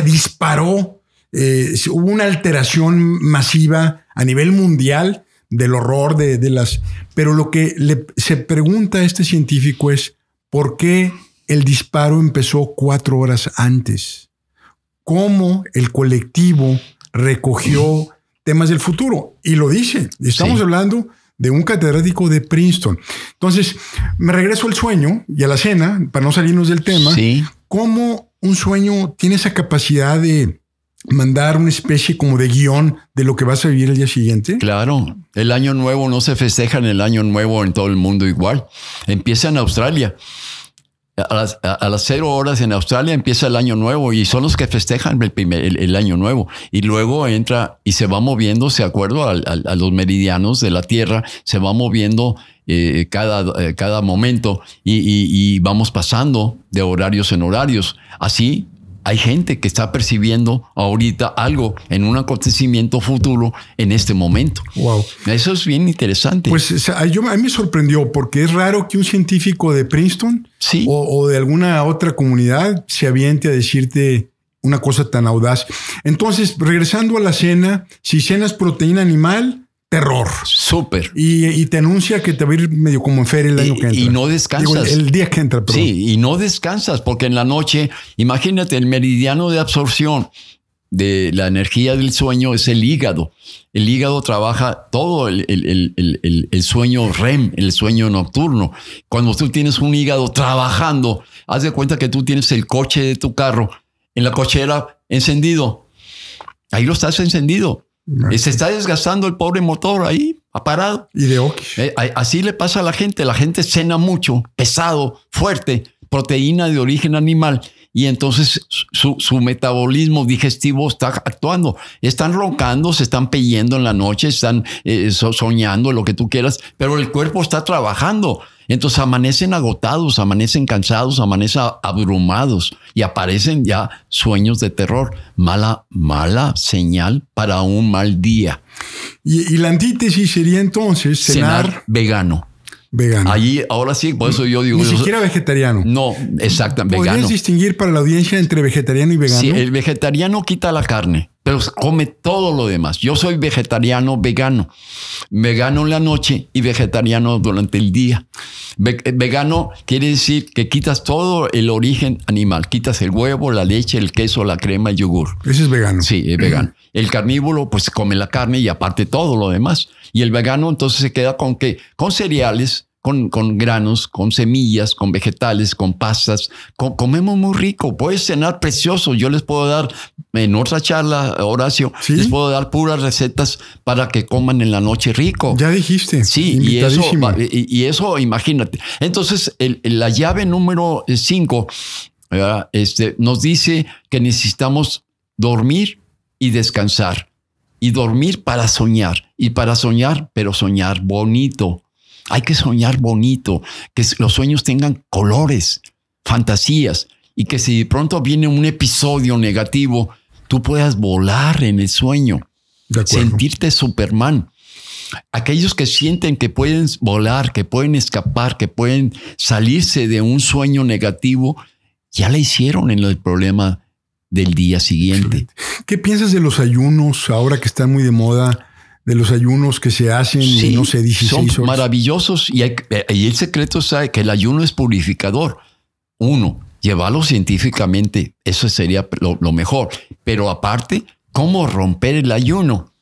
disparó, eh, hubo una alteración masiva a nivel mundial del horror de, las... Pero lo que se pregunta a este científico es, ¿por qué el disparo empezó cuatro horas antes? ¿Cómo el colectivo recogió temas del futuro? Y lo dice, estamos hablando de un catedrático de Princeton. Entonces, me regreso al sueño y a la cena, para no salirnos del tema, sí. cómo un sueño tiene esa capacidad de mandar una especie como de guión de lo que vas a vivir el día siguiente? Claro, el año nuevo no se festeja en el año nuevo en todo el mundo igual. Empieza en Australia a las, cero horas en Australia empieza el año nuevo y son los que festejan el, año nuevo. Y luego entra y se va moviendo, se acuerdo, a, los meridianos de la Tierra, se va moviendo eh, cada, eh, cada momento y, y, vamos pasando de horarios en horarios. Así hay gente que está percibiendo ahorita algo en un acontecimiento futuro en este momento. Wow. Eso es bien interesante. Pues a mí me sorprendió porque es raro que un científico de Princeton o, o de alguna otra comunidad se aviente a decirte una cosa tan audaz. Entonces, regresando a la cena, si cenas proteína animal, terror. Súper. Y, te anuncia que te va a ir medio como en feria el año y, que entra. Y no descansas. el, día que entra, Sí, y no descansas, porque en la noche, imagínate, el meridiano de absorción de la energía del sueño es el hígado. El hígado trabaja todo el sueño REM, el sueño nocturno. Cuando tú tienes un hígado trabajando, haz de cuenta que tú tienes el coche de tu carro en la cochera encendido. Ahí lo estás encendido se está desgastando el pobre motor ahí, parado. Y eh, así le pasa a la gente. La gente cena mucho, pesado, fuerte, proteína de origen animal. Y entonces su, metabolismo digestivo está actuando. Están roncando, se están pellendo en la noche, están eh, soñando, lo que tú quieras, pero el cuerpo está trabajando. Entonces amanecen agotados, amanecen cansados, amanecen abrumados y aparecen ya sueños de terror. Mala, mala señal para un mal día. Y, la antítesis sería entonces cenar, vegano. Vegano. Allí, ahora sí, por eso yo digo. Ni siquiera vegetariano. No, exactamente. ¿Podrías distinguir para la audiencia entre vegetariano y vegano? Sí, el vegetariano quita la carne pero come todo lo demás. Yo soy vegetariano, vegano. Vegano en la noche y vegetariano durante el día. Eh, vegano quiere decir que quitas todo el origen animal. Quitas el huevo, la leche, el queso, la crema, el yogur. Eso es vegano. Sí, es vegano. Mm. El carnívoro pues come la carne y aparte todo lo demás. Y el vegano entonces se queda con que con cereales, con, granos, con semillas, con vegetales, con pastas. comemos muy rico, puedes cenar precioso. Yo les puedo dar, en otra charla, Horacio, les puedo dar puras recetas para que coman en la noche rico. Ya dijiste. Sí, y eso, y, eso, imagínate. Entonces, la llave número 5 este, nos dice que necesitamos dormir y descansar. Y dormir para soñar. Y para soñar, pero soñar bonito. Hay que soñar bonito, que los sueños tengan colores, fantasías, y que si de pronto viene un episodio negativo, tú puedas volar en el sueño, sentirte Superman. Aquellos que sienten que pueden volar, que pueden escapar, que pueden salirse de un sueño negativo, ya la hicieron en el problema del día siguiente. ¿Qué piensas de los ayunos ahora que están muy de moda? de los ayunos que se hacen, y no se son maravillosos y, el secreto es que el ayuno es purificador. Uno, llevarlo científicamente, eso sería lo mejor. Pero aparte, ¿cómo romper el ayuno?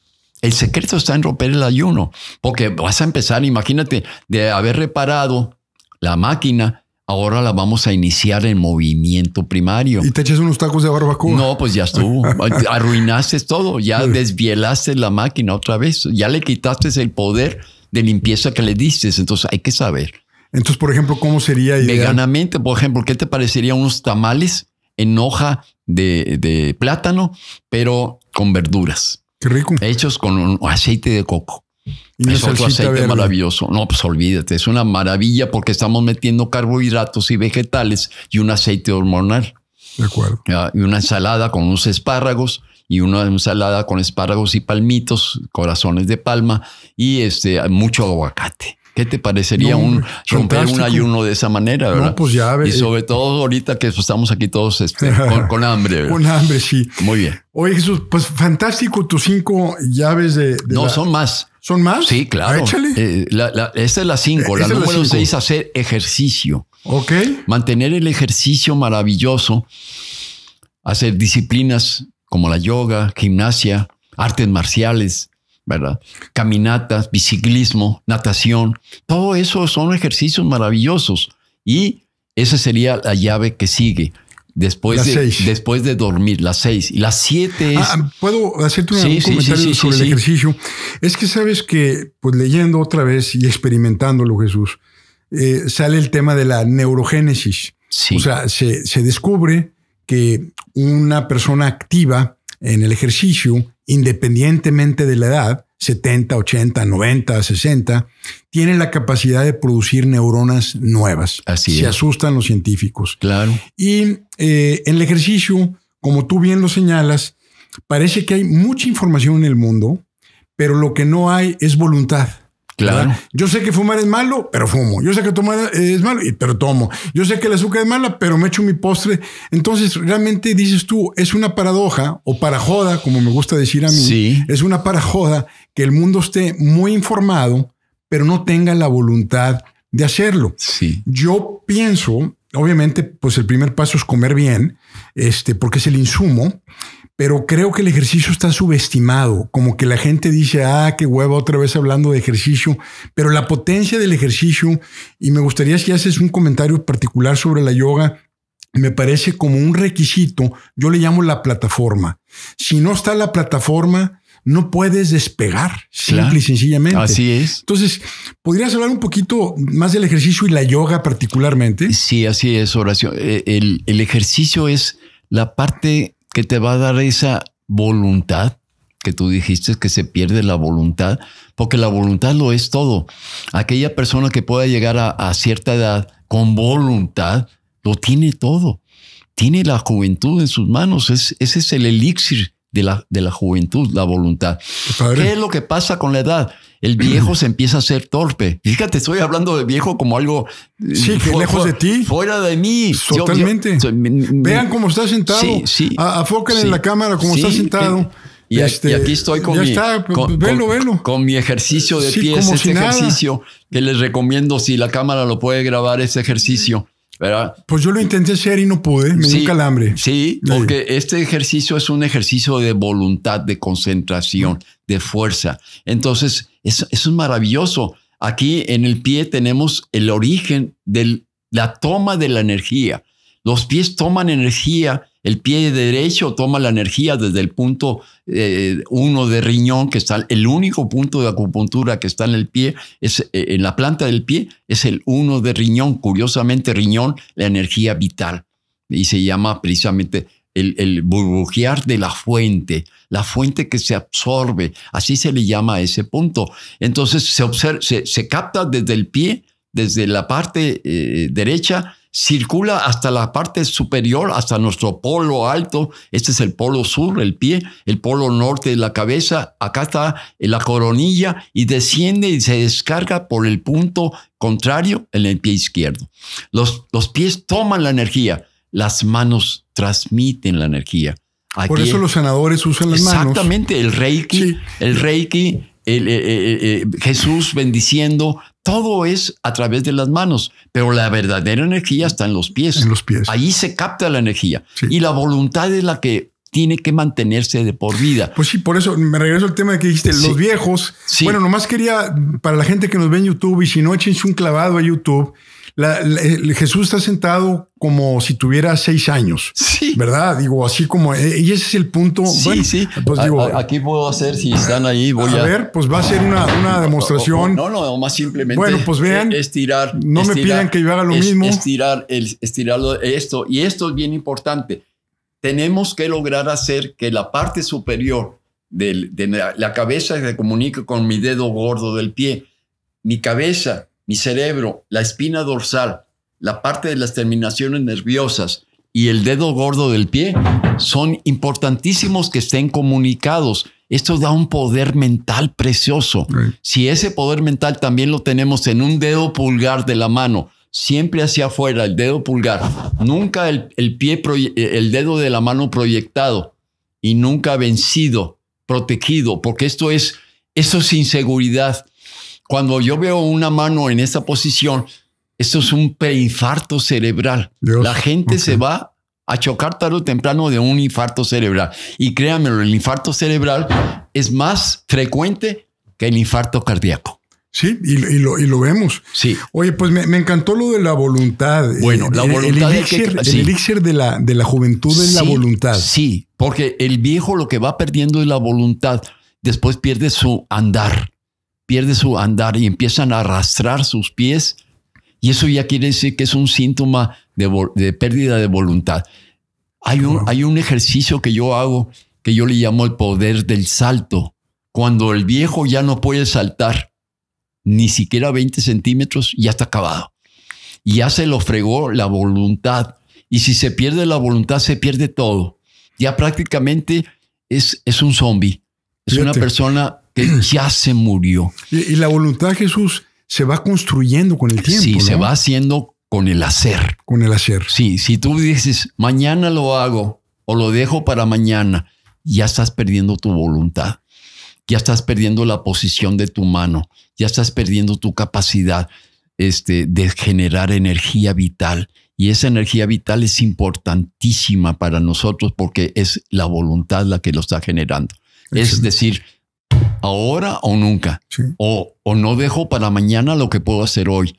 El secreto está en romper el ayuno, porque vas a empezar, imagínate, de haber reparado la máquina, Ahora la vamos a iniciar en movimiento primario. ¿Y te echas unos tacos de barbacoa? No, pues ya estuvo. Arruinaste todo, ya desvielaste la máquina otra vez, ya le quitaste el poder de limpieza que le diste. Entonces hay que saber. Entonces, por ejemplo, ¿cómo sería? Veganamente, por ejemplo, ¿qué te parecería unos tamales en hoja de, de plátano, pero con verduras? Qué rico. Hechos con aceite de coco es otro aceite maravilloso. No, pues olvídate, es una maravilla porque estamos metiendo carbohidratos y vegetales y un aceite hormonal. De acuerdo. Y una ensalada con unos espárragos y una ensalada con espárragos y palmitos, corazones de palma y este mucho aguacate. ¿Qué te parecería un romper un ayuno de esa manera? Pues y eh, sobre todo ahorita que estamos aquí todos este, con, hambre. Con hambre, sí. Muy bien. Oye, Jesús, pues fantástico tus cinco llaves de. no, son más. ¿Son más? Sí, claro. Ah, échale. Eh, esta es la cinco. Eh, la número seis, hacer ejercicio. Ok. Mantener el ejercicio maravilloso. Hacer disciplinas como la yoga, gimnasia, artes marciales, ¿verdad? Caminatas, biciclismo, natación, todo eso son ejercicios maravillosos y esa sería la llave que sigue. Después, de, después de dormir, las seis. Y las siete es... Ah, ah, ¿Puedo hacerte un, comentario sobre el ejercicio? Es que sabes que, pues leyendo otra vez y experimentándolo, Jesús, eh, sale el tema de la neurogénesis. O sea, se, se descubre que una persona activa en el ejercicio independientemente de la edad, 70, 80, 90, 60, tiene la capacidad de producir neuronas nuevas. Así es. Se asustan los científicos. Claro. Y en eh, el ejercicio, como tú bien lo señalas, parece que hay mucha información en el mundo, pero lo que no hay es voluntad. Claro. Yo sé que fumar es malo, pero fumo. Yo sé que tomar es malo, pero tomo. Yo sé que el azúcar es mala, pero me echo mi postre. Entonces, realmente dices tú, es una paradoja o parajoda, como me gusta decir a mí. Sí. Es una parajoda que el mundo esté muy informado, pero no tenga la voluntad de hacerlo. Sí. Yo pienso, obviamente, pues el primer paso es comer bien, este, porque es el insumo, pero creo que el ejercicio está subestimado, como que la gente dice, ah, qué hueva otra vez hablando de ejercicio, pero la potencia del ejercicio, y me gustaría si haces un comentario particular sobre la yoga, me parece como un requisito, yo le llamo la plataforma. Si no está la plataforma, no puedes despegar, simple y sencillamente. Así es. Entonces, ¿podrías hablar un poquito más del ejercicio y la yoga particularmente? Sí, así es, oración. Eh, el ejercicio es la parte que te va a dar esa voluntad que tú dijiste que se pierde la voluntad, porque la voluntad lo es todo. Aquella persona que pueda llegar a, cierta edad con voluntad, lo tiene todo. Tiene la juventud en sus manos. Es, ese es el elixir de la, de la juventud, la voluntad. ¿Qué es lo que pasa con la edad? el viejo se empieza a ser torpe. Fíjate, estoy hablando de viejo como algo eh, sí, que lejos de ti. Fuera de mí. Totalmente. Vean cómo está sentado. Sí, sí. en la cámara cómo está sentado. Eh, y, este, aquí estoy con, mi, está, con, mi ejercicio de pies, este ejercicio que les recomiendo si la cámara lo puede grabar, ese ejercicio. Pues yo lo intenté hacer y no pude, me dio calambre. Sí, porque este ejercicio es un ejercicio de voluntad, de concentración, de fuerza. Entonces, eso, es maravilloso. Aquí en el pie tenemos el origen de la toma de la energía. Los pies toman energía, el pie derecho toma la energía desde el punto eh, uno de riñón, que está el único punto de acupuntura que está en el pie, es, eh, en la planta del pie, es el uno de riñón. Curiosamente, riñón, la energía vital. Y se llama precisamente el, burbujear de la fuente, la fuente que se absorbe, así se le llama a ese punto. Entonces se, se, capta desde el pie, desde la parte eh, derecha, circula hasta la parte superior, hasta nuestro polo alto, este es el polo sur, el pie, el polo norte de la cabeza, acá está la coronilla y desciende y se descarga por el punto contrario en el pie izquierdo. Los, los pies toman la energía, las manos transmiten la energía. Por eso los sanadores usan las manos. Exactamente, el reiki, el reiki, eh, eh, eh, Jesús bendiciendo, todo es a través de las manos, pero la verdadera energía está en los pies. En los pies. Ahí se capta la energía y la voluntad es la que tiene que mantenerse de por vida. Pues sí, por eso me regreso al tema que dijiste, los viejos. Bueno, nomás quería, para la gente que nos ve en YouTube, y si no, échense un clavado a YouTube eh, Jesús está sentado como si tuviera seis años. Sí. ¿Verdad? Digo, así como. Eh, y ese es el punto. Sí, sí. Pues, digo, aquí puedo hacer, si están ahí, voy a. A ver, pues va a ser una, demostración. No, no, más simplemente. Bueno, pues vean. E, estirar. No me pidan que yo haga lo mismo. Estirar, el, estirarlo, esto. Y esto es bien importante. Tenemos que lograr hacer que la parte superior de, la, la cabeza se comunique con mi dedo gordo del pie. Mi cabeza mi cerebro, la espina dorsal, la parte de las terminaciones nerviosas y el dedo gordo del pie son importantísimos que estén comunicados. Esto da un poder mental precioso. Si ese poder mental también lo tenemos en un dedo pulgar de la mano, siempre hacia afuera, el dedo pulgar, nunca el, pie, el dedo de la mano proyectado y nunca vencido, protegido, porque esto es, eso es inseguridad cuando yo veo una mano en esa posición, eso es un preinfarto cerebral. la gente se va a chocar tarde o temprano de un infarto cerebral. Y créanme, el infarto cerebral es más frecuente que el infarto cardíaco. Sí, y, lo, vemos. Sí. Oye, pues me, encantó lo de la voluntad. Bueno, eh, la voluntad. El, elixir, de, la, de la juventud es la voluntad. Sí, porque el viejo lo que va perdiendo es la voluntad. Después pierde su andar pierde su andar y empiezan a arrastrar sus pies. Y eso ya quiere decir que es un síntoma de, pérdida de voluntad. Hay un, hay un ejercicio que yo hago que yo le llamo el poder del salto. Cuando el viejo ya no puede saltar ni siquiera 20 centímetros, ya está acabado. Y ya se lo fregó la voluntad. Y si se pierde la voluntad, se pierde todo. Ya prácticamente es, es un zombie. Es una persona que ya se murió. Y, la voluntad de Jesús se va construyendo con el tiempo. Sí, se va haciendo con el hacer. Con el hacer. Sí, si tú dices, mañana lo hago o lo dejo para mañana, ya estás perdiendo tu voluntad, ya estás perdiendo la posición de tu mano, ya estás perdiendo tu capacidad este, de generar energía vital. Y esa energía vital es importantísima para nosotros porque es la voluntad la que lo está generando. Es decir, ahora o nunca. O, no dejo para mañana lo que puedo hacer hoy.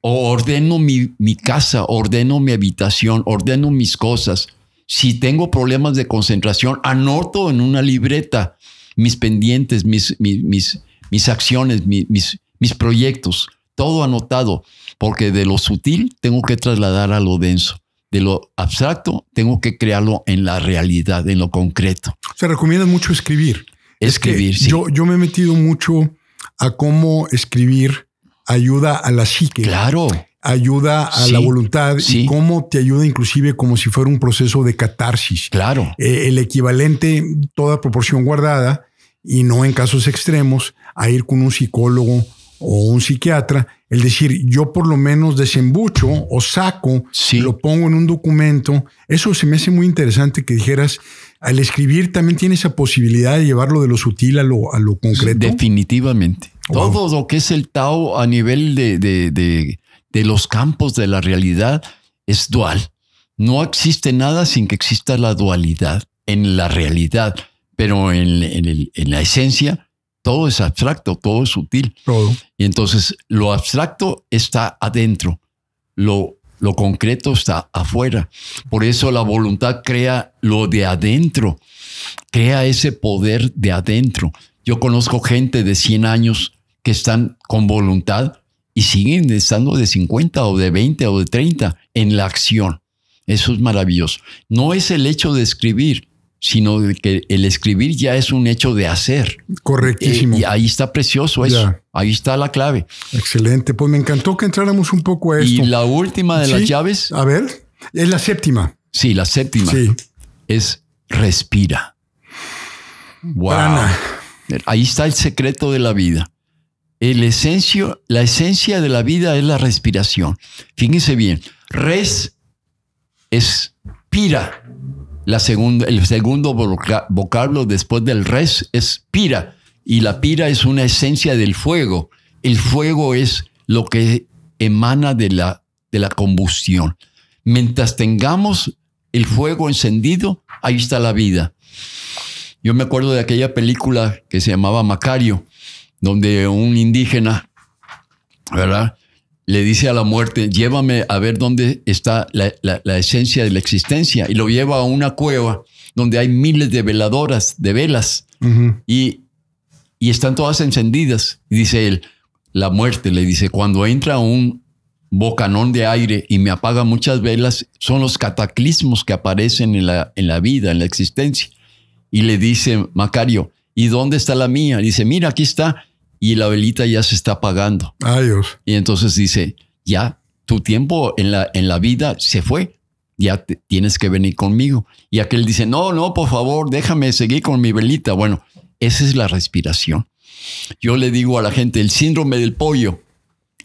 O ordeno mi, casa, ordeno mi habitación, ordeno mis cosas. Si tengo problemas de concentración, anoto en una libreta mis pendientes, mis, mis, mis, mis acciones, mis proyectos. Todo anotado, porque de lo sutil tengo que trasladar a lo denso de lo abstracto, tengo que crearlo en la realidad, en lo concreto. Se recomienda mucho escribir escribir. yo, yo me he metido mucho a cómo escribir ayuda a la psique. Claro. Ayuda a la voluntad y cómo te ayuda inclusive como si fuera un proceso de catarsis. Claro. Eh, el equivalente, toda proporción guardada y no en casos extremos, a ir con un psicólogo o un psiquiatra, el decir, yo por lo menos desembucho o saco, lo pongo en un documento, eso se me hace muy interesante que dijeras, al escribir también tiene esa posibilidad de llevarlo de lo sutil a lo, a lo concreto. Definitivamente. Todo lo que es el Tao a nivel de, los campos de la realidad es dual. No existe nada sin que exista la dualidad en la realidad, pero en, el, en la esencia todo es abstracto, todo es sutil. Todo. Y entonces lo abstracto está adentro, lo lo concreto está afuera. Por eso la voluntad crea lo de adentro, crea ese poder de adentro. Yo conozco gente de 100 años que están con voluntad y siguen estando de 50 o de 20 o de 30 en la acción. Eso es maravilloso. No es el hecho de escribir, sino que el escribir ya es un hecho de hacer. Correctísimo. Eh, y ahí está precioso eso. Ahí está la clave. Excelente. Pues me encantó que entráramos un poco a esto. Y la última de las llaves. A ver, es la séptima. Sí, la séptima. Sí. Es respira. Wow. Ahí está el secreto de la vida. El la esencia de la vida es la respiración. Fíjense bien. Res, el segundo vocablo después del res es pira, y la pira es una esencia del fuego. El fuego es lo que emana de la, de la combustión. Mientras tengamos el fuego encendido, ahí está la vida. Yo me acuerdo de aquella película que se llamaba Macario, donde un indígena, ¿verdad? le dice a la muerte, llévame a ver dónde está la, esencia de la existencia. Y lo lleva a una cueva donde hay miles de veladoras, de velas, y, están todas encendidas. dice él, la muerte le dice, cuando entra un bocanón de aire y me apaga muchas velas, son los cataclismos que aparecen en la, en la vida, en la existencia. Y le dice Macario, ¿y dónde está la mía? dice, mira, aquí está y la velita ya se está apagando. Ay, Y entonces dice, ya tu tiempo en la, en la vida se fue, ya tienes que venir conmigo. Y aquel dice, no, no, por favor, déjame seguir con mi velita. Bueno, esa es la respiración. Yo le digo a la gente, el síndrome del pollo,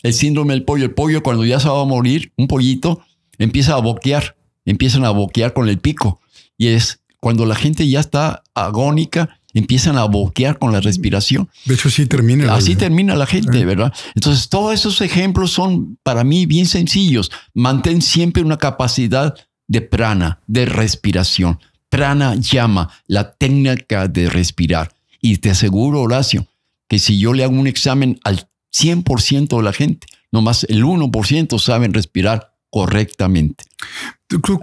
el síndrome del pollo, el pollo cuando ya se va a morir, un pollito, empieza a boquear, empiezan a boquear con el pico. Y es cuando la gente ya está agónica empiezan a boquear con la respiración. De hecho, sí termina. Así termina la gente, eh. ¿verdad? Entonces, todos esos ejemplos son para mí bien sencillos. Mantén siempre una capacidad de prana, de respiración. Prana llama la técnica de respirar. Y te aseguro, Horacio, que si yo le hago un examen al 100% de la gente, nomás el 1% saben respirar correctamente.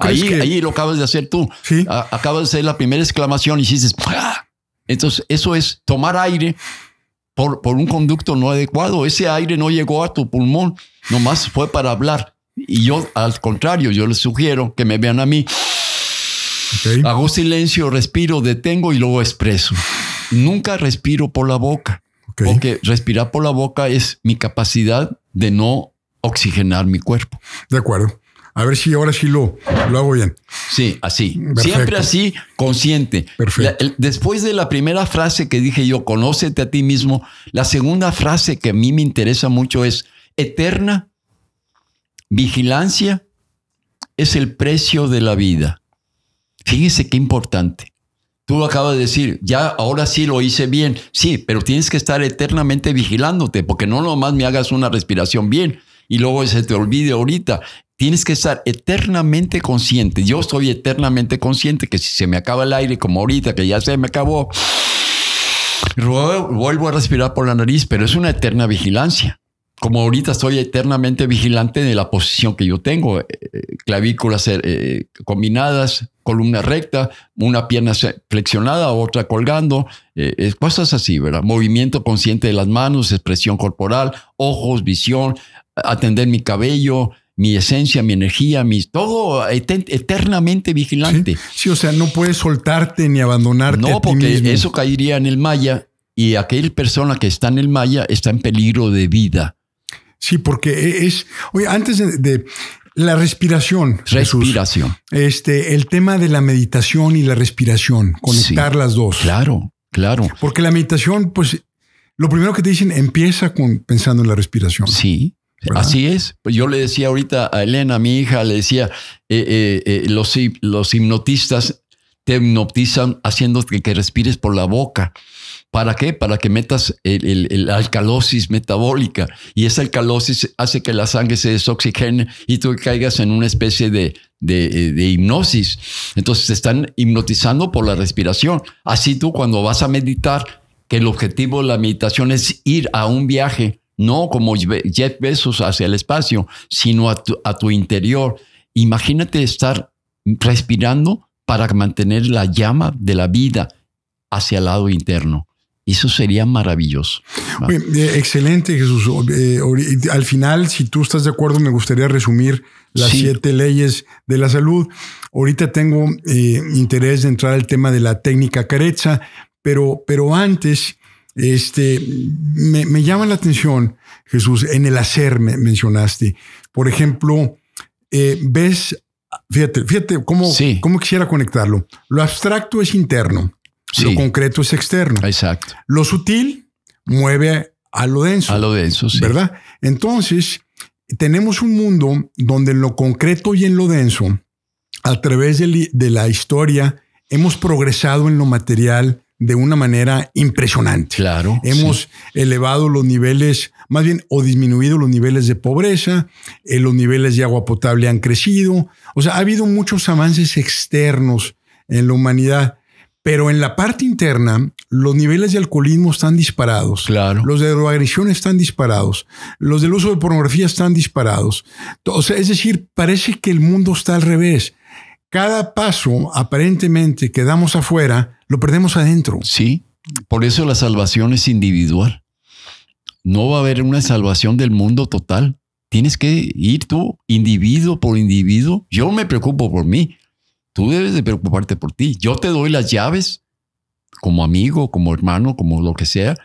ahí, lo acabas de hacer tú. acabas de hacer la primera exclamación y dices, ¡Ah! Entonces, eso es tomar aire por, por un conducto no adecuado. Ese aire no llegó a tu pulmón, nomás fue para hablar. Y yo, al contrario, yo les sugiero que me vean a mí. Hago silencio, respiro, detengo y luego expreso. Nunca respiro por la boca, porque respirar por la boca es mi capacidad de no oxigenar mi cuerpo. De acuerdo. A ver si ahora sí lo, lo hago bien. Sí, así. Siempre así, consciente. Perfecto. después de la primera frase que dije yo, conócete a ti mismo, la segunda frase que a mí me interesa mucho es eterna vigilancia es el precio de la vida. Fíjese qué importante. Tú acabas de decir, ya ahora sí lo hice bien. Sí, pero tienes que estar eternamente vigilándote, porque no nomás me hagas una respiración bien, y luego se te olvide ahorita. Tienes que estar eternamente consciente. Yo estoy eternamente consciente que si se me acaba el aire, como ahorita que ya se me acabó, vuelvo a respirar por la nariz, pero es una eterna vigilancia. Como ahorita estoy eternamente vigilante de la posición que yo tengo, eh, eh, clavículas eh, combinadas, columna recta, una pierna flexionada, otra colgando, cosas así, ¿verdad? Movimiento consciente de las manos, expresión corporal, ojos, visión, atender mi cabello, mi esencia, mi energía, mi todo eternamente vigilante. Sí, o sea, no puedes soltarte ni abandonarte. No, porque eso caería en el Maya y aquella persona que está en el Maya está en peligro de vida. Sí, porque e-, es, oye, antes de, la respiración. Respiración. este, el tema de la meditación y la respiración, conectar las dos. Claro, claro. Porque la meditación, pues, lo primero que te dicen, empieza con pensando en la respiración. Sí, Así es. Pues yo le decía ahorita a Elena, mi hija, le decía, eh, eh, eh, los, hipnotistas te hipnotizan haciendo que respires por la boca. ¿Para qué? Para que metas el, alcalosis metabólica. Y esa alcalosis hace que la sangre se desoxigene y tú caigas en una especie de, de, de hipnosis. Entonces te están hipnotizando por la respiración. Así tú cuando vas a meditar, que el objetivo de la meditación es ir a un viaje no como jet besos hacia el espacio, sino a tu, interior. Imagínate estar respirando para mantener la llama de la vida hacia el lado interno. Eso sería maravilloso. Eh, excelente, Jesús. Eh, al final, si tú estás de acuerdo, me gustaría resumir las siete leyes de la salud. Ahorita tengo eh, interés de entrar al tema de la técnica carecha, pero, pero antes este, me, llama la atención, Jesús, en el hacer me mencionaste. Por ejemplo, eh, ves, fíjate, fíjate cómo, quisiera conectarlo. Lo abstracto es interno, lo concreto es externo. Exacto. Lo sutil mueve a lo denso. A lo denso, sí. ¿Verdad? Entonces, tenemos un mundo donde en lo concreto y en lo denso, a través de, de la historia, hemos progresado en lo material, de una manera impresionante. Claro. Hemos elevado los niveles, más bien, o disminuido los niveles de pobreza, eh, los niveles de agua potable han crecido. O sea, ha habido muchos avances externos en la humanidad. Pero en la parte interna, los niveles de alcoholismo están disparados. Claro. Los de agresión están disparados. Los del uso de pornografía están disparados. O sea, es decir, parece que el mundo está al revés. Cada paso, aparentemente, que damos afuera, lo perdemos adentro. Sí. Por eso la salvación es individual. No va a haber una salvación del mundo total. Tienes que ir tú individuo por individuo. Yo me preocupo por mí. Tú debes de preocuparte por ti. Yo te doy las llaves como amigo, como hermano, como lo que sea,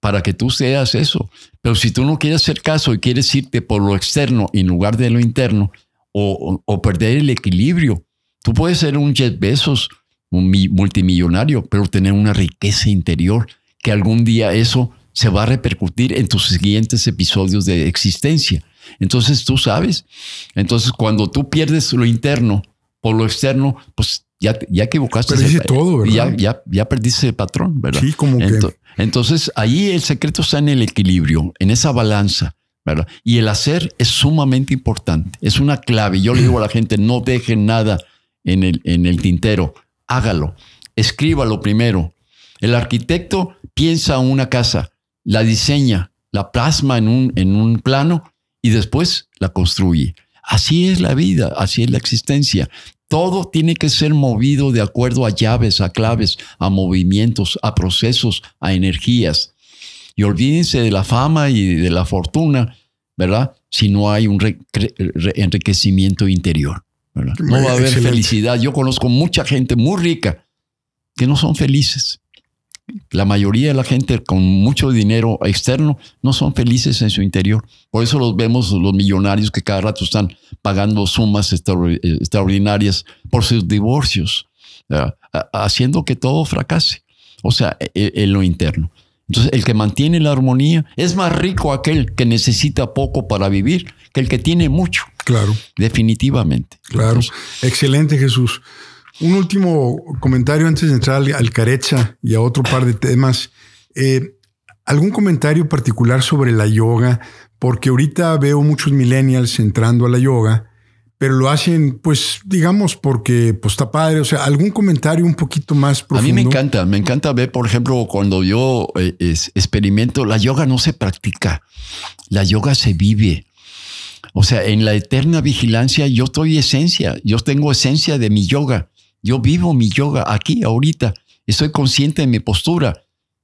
para que tú seas eso. Pero si tú no quieres hacer caso y quieres irte por lo externo en lugar de lo interno o, perder el equilibrio, tú puedes ser un Jet besos un multimillonario, pero tener una riqueza interior, que algún día eso se va a repercutir en tus siguientes episodios de existencia. Entonces tú sabes, entonces cuando tú pierdes lo interno por lo externo, pues ya, ya equivocaste. Ya, ya, ya, perdiste el patrón, ¿verdad? Sí, como entonces, que... Entonces ahí el secreto está en el equilibrio, en esa balanza. ¿verdad? Y el hacer es sumamente importante, es una clave. Yo le digo a la gente, no dejen nada en el, en el tintero hágalo. Escríbalo primero. El arquitecto piensa una casa, la diseña, la plasma en un, en un plano y después la construye. Así es la vida, así es la existencia. Todo tiene que ser movido de acuerdo a llaves, a claves, a movimientos, a procesos, a energías. Y olvídense de la fama y de la fortuna, ¿verdad? Si no hay un enriquecimiento interior. No va a haber felicidad. Yo conozco mucha gente muy rica que no son felices. La mayoría de la gente con mucho dinero externo no son felices en su interior. Por eso los vemos los millonarios que cada rato están pagando sumas extraordinarias por sus divorcios, haciendo que todo fracase. O sea, e, e, en lo interno. Entonces, el que mantiene la armonía es más rico aquel que necesita poco para vivir que el que tiene mucho. Claro. Definitivamente. Claro. Excelente, Jesús. Un último comentario antes de entrar al, carecha y a otro par de temas. Eh, ¿Algún comentario particular sobre la yoga? Porque ahorita veo muchos millennials entrando a la yoga, pero lo hacen, pues, digamos, porque pues, está padre. O sea, algún comentario un poquito más profundo. A mí me encanta, me encanta ver, por ejemplo, cuando yo eh, experimento, la yoga no se practica, la yoga se vive. O sea, en la eterna vigilancia yo estoy esencia, yo tengo esencia de mi yoga, yo vivo mi yoga aquí, ahorita, estoy consciente de mi postura,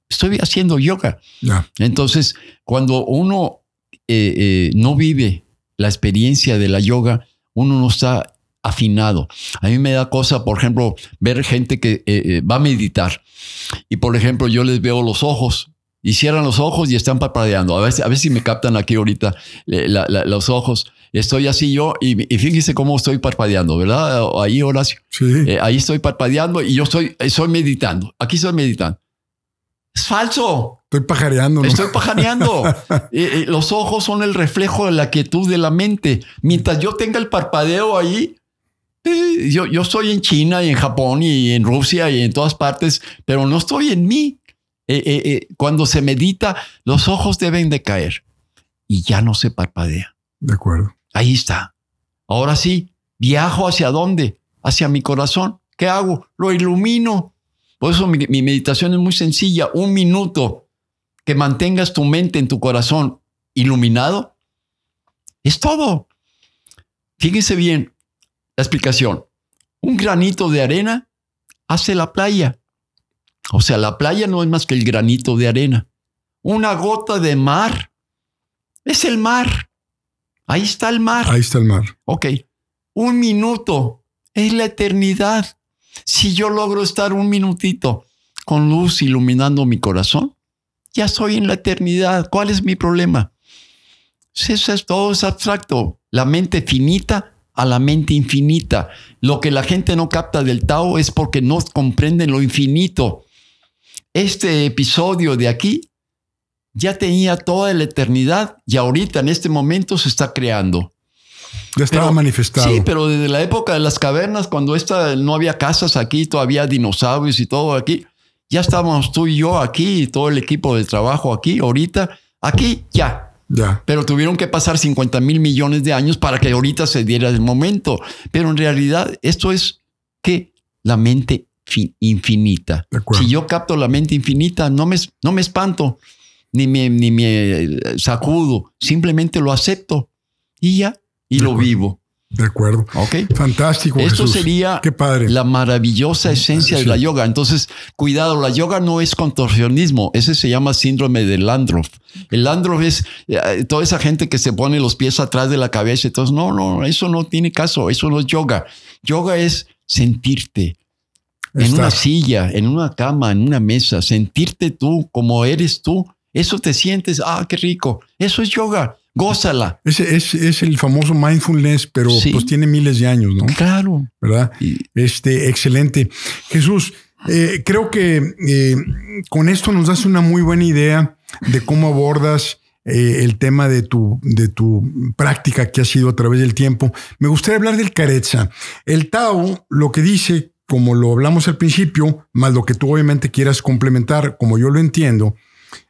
estoy haciendo yoga. Entonces, cuando uno eh, eh, no vive la experiencia de la yoga, uno no está afinado. A mí me da cosa, por ejemplo, ver gente que eh, va a meditar y, por ejemplo, yo les veo los ojos y cierran los ojos y están parpadeando. A ver, a ver si me captan aquí ahorita los ojos. Estoy así yo y, fíjense cómo estoy parpadeando, ¿verdad? Ahí, Horacio. Sí. Eh, ahí estoy parpadeando y yo estoy, estoy meditando. Aquí estoy meditando. Es falso. Estoy pajareando. Estoy pajareando. Eh, eh, los ojos son el reflejo de la quietud de la mente. Mientras yo tenga el parpadeo ahí, yo, yo estoy en China y en Japón y en Rusia y en todas partes, pero no estoy en mí. Eh, eh, eh, cuando se medita, los ojos deben de caer y ya no se parpadea. De acuerdo. Ahí está. Ahora sí, viajo hacia dónde? Hacia mi corazón. ¿Qué hago? Lo ilumino. Por eso mi, mi meditación es muy sencilla. Un minuto que mantengas tu mente en tu corazón iluminado. Es todo. Fíjense bien la explicación. Un granito de arena hace la playa. O sea, la playa no es más que el granito de arena. Una gota de mar es el mar. Ahí está el mar. Ahí está el mar. Ok. Un minuto es la eternidad. Si yo logro estar un minutito con luz iluminando mi corazón, ya soy en la eternidad. ¿Cuál es mi problema? Pues eso es todo es abstracto. La mente finita a la mente infinita. Lo que la gente no capta del Tao es porque no comprenden lo infinito este episodio de aquí ya tenía toda la eternidad y ahorita en este momento se está creando. Ya estaba manifestado. Sí, pero desde la época de las cavernas, cuando esta, no había casas aquí, todavía dinosaurios y todo aquí, ya estábamos tú y yo aquí, y todo el equipo de trabajo aquí, ahorita, aquí, ya. Ya. Pero tuvieron que pasar 50 mil millones de años para que ahorita se diera el momento. Pero en realidad esto es que la mente infinita. Si yo capto la mente infinita, no me, no me espanto, ni me, ni me eh, sacudo, simplemente lo acepto y ya, y lo vivo. De acuerdo. Ok. Fantástico. Esto sería la maravillosa esencia de la yoga. Entonces, cuidado, la yoga no es contorsionismo. Ese se llama síndrome de Landroff. El Landroff es eh, toda esa gente que se pone los pies atrás de la cabeza. Entonces, no, no, eso no tiene caso. Eso no es yoga. Yoga es sentirte, en una silla, en una cama, en una mesa, sentirte tú como eres tú, eso te sientes, ah, qué rico, eso es yoga, gózala. Es, es, el famoso mindfulness, pero pues tiene miles de años, ¿no? Claro. ¿Verdad? Este, excelente. Jesús, eh, creo que eh, con esto nos das una muy buena idea de cómo abordas eh, el tema de tu, de tu práctica que ha sido a través del tiempo. Me gustaría hablar del careza. El Tao lo que dice como lo hablamos al principio, más lo que tú obviamente quieras complementar, como yo lo entiendo,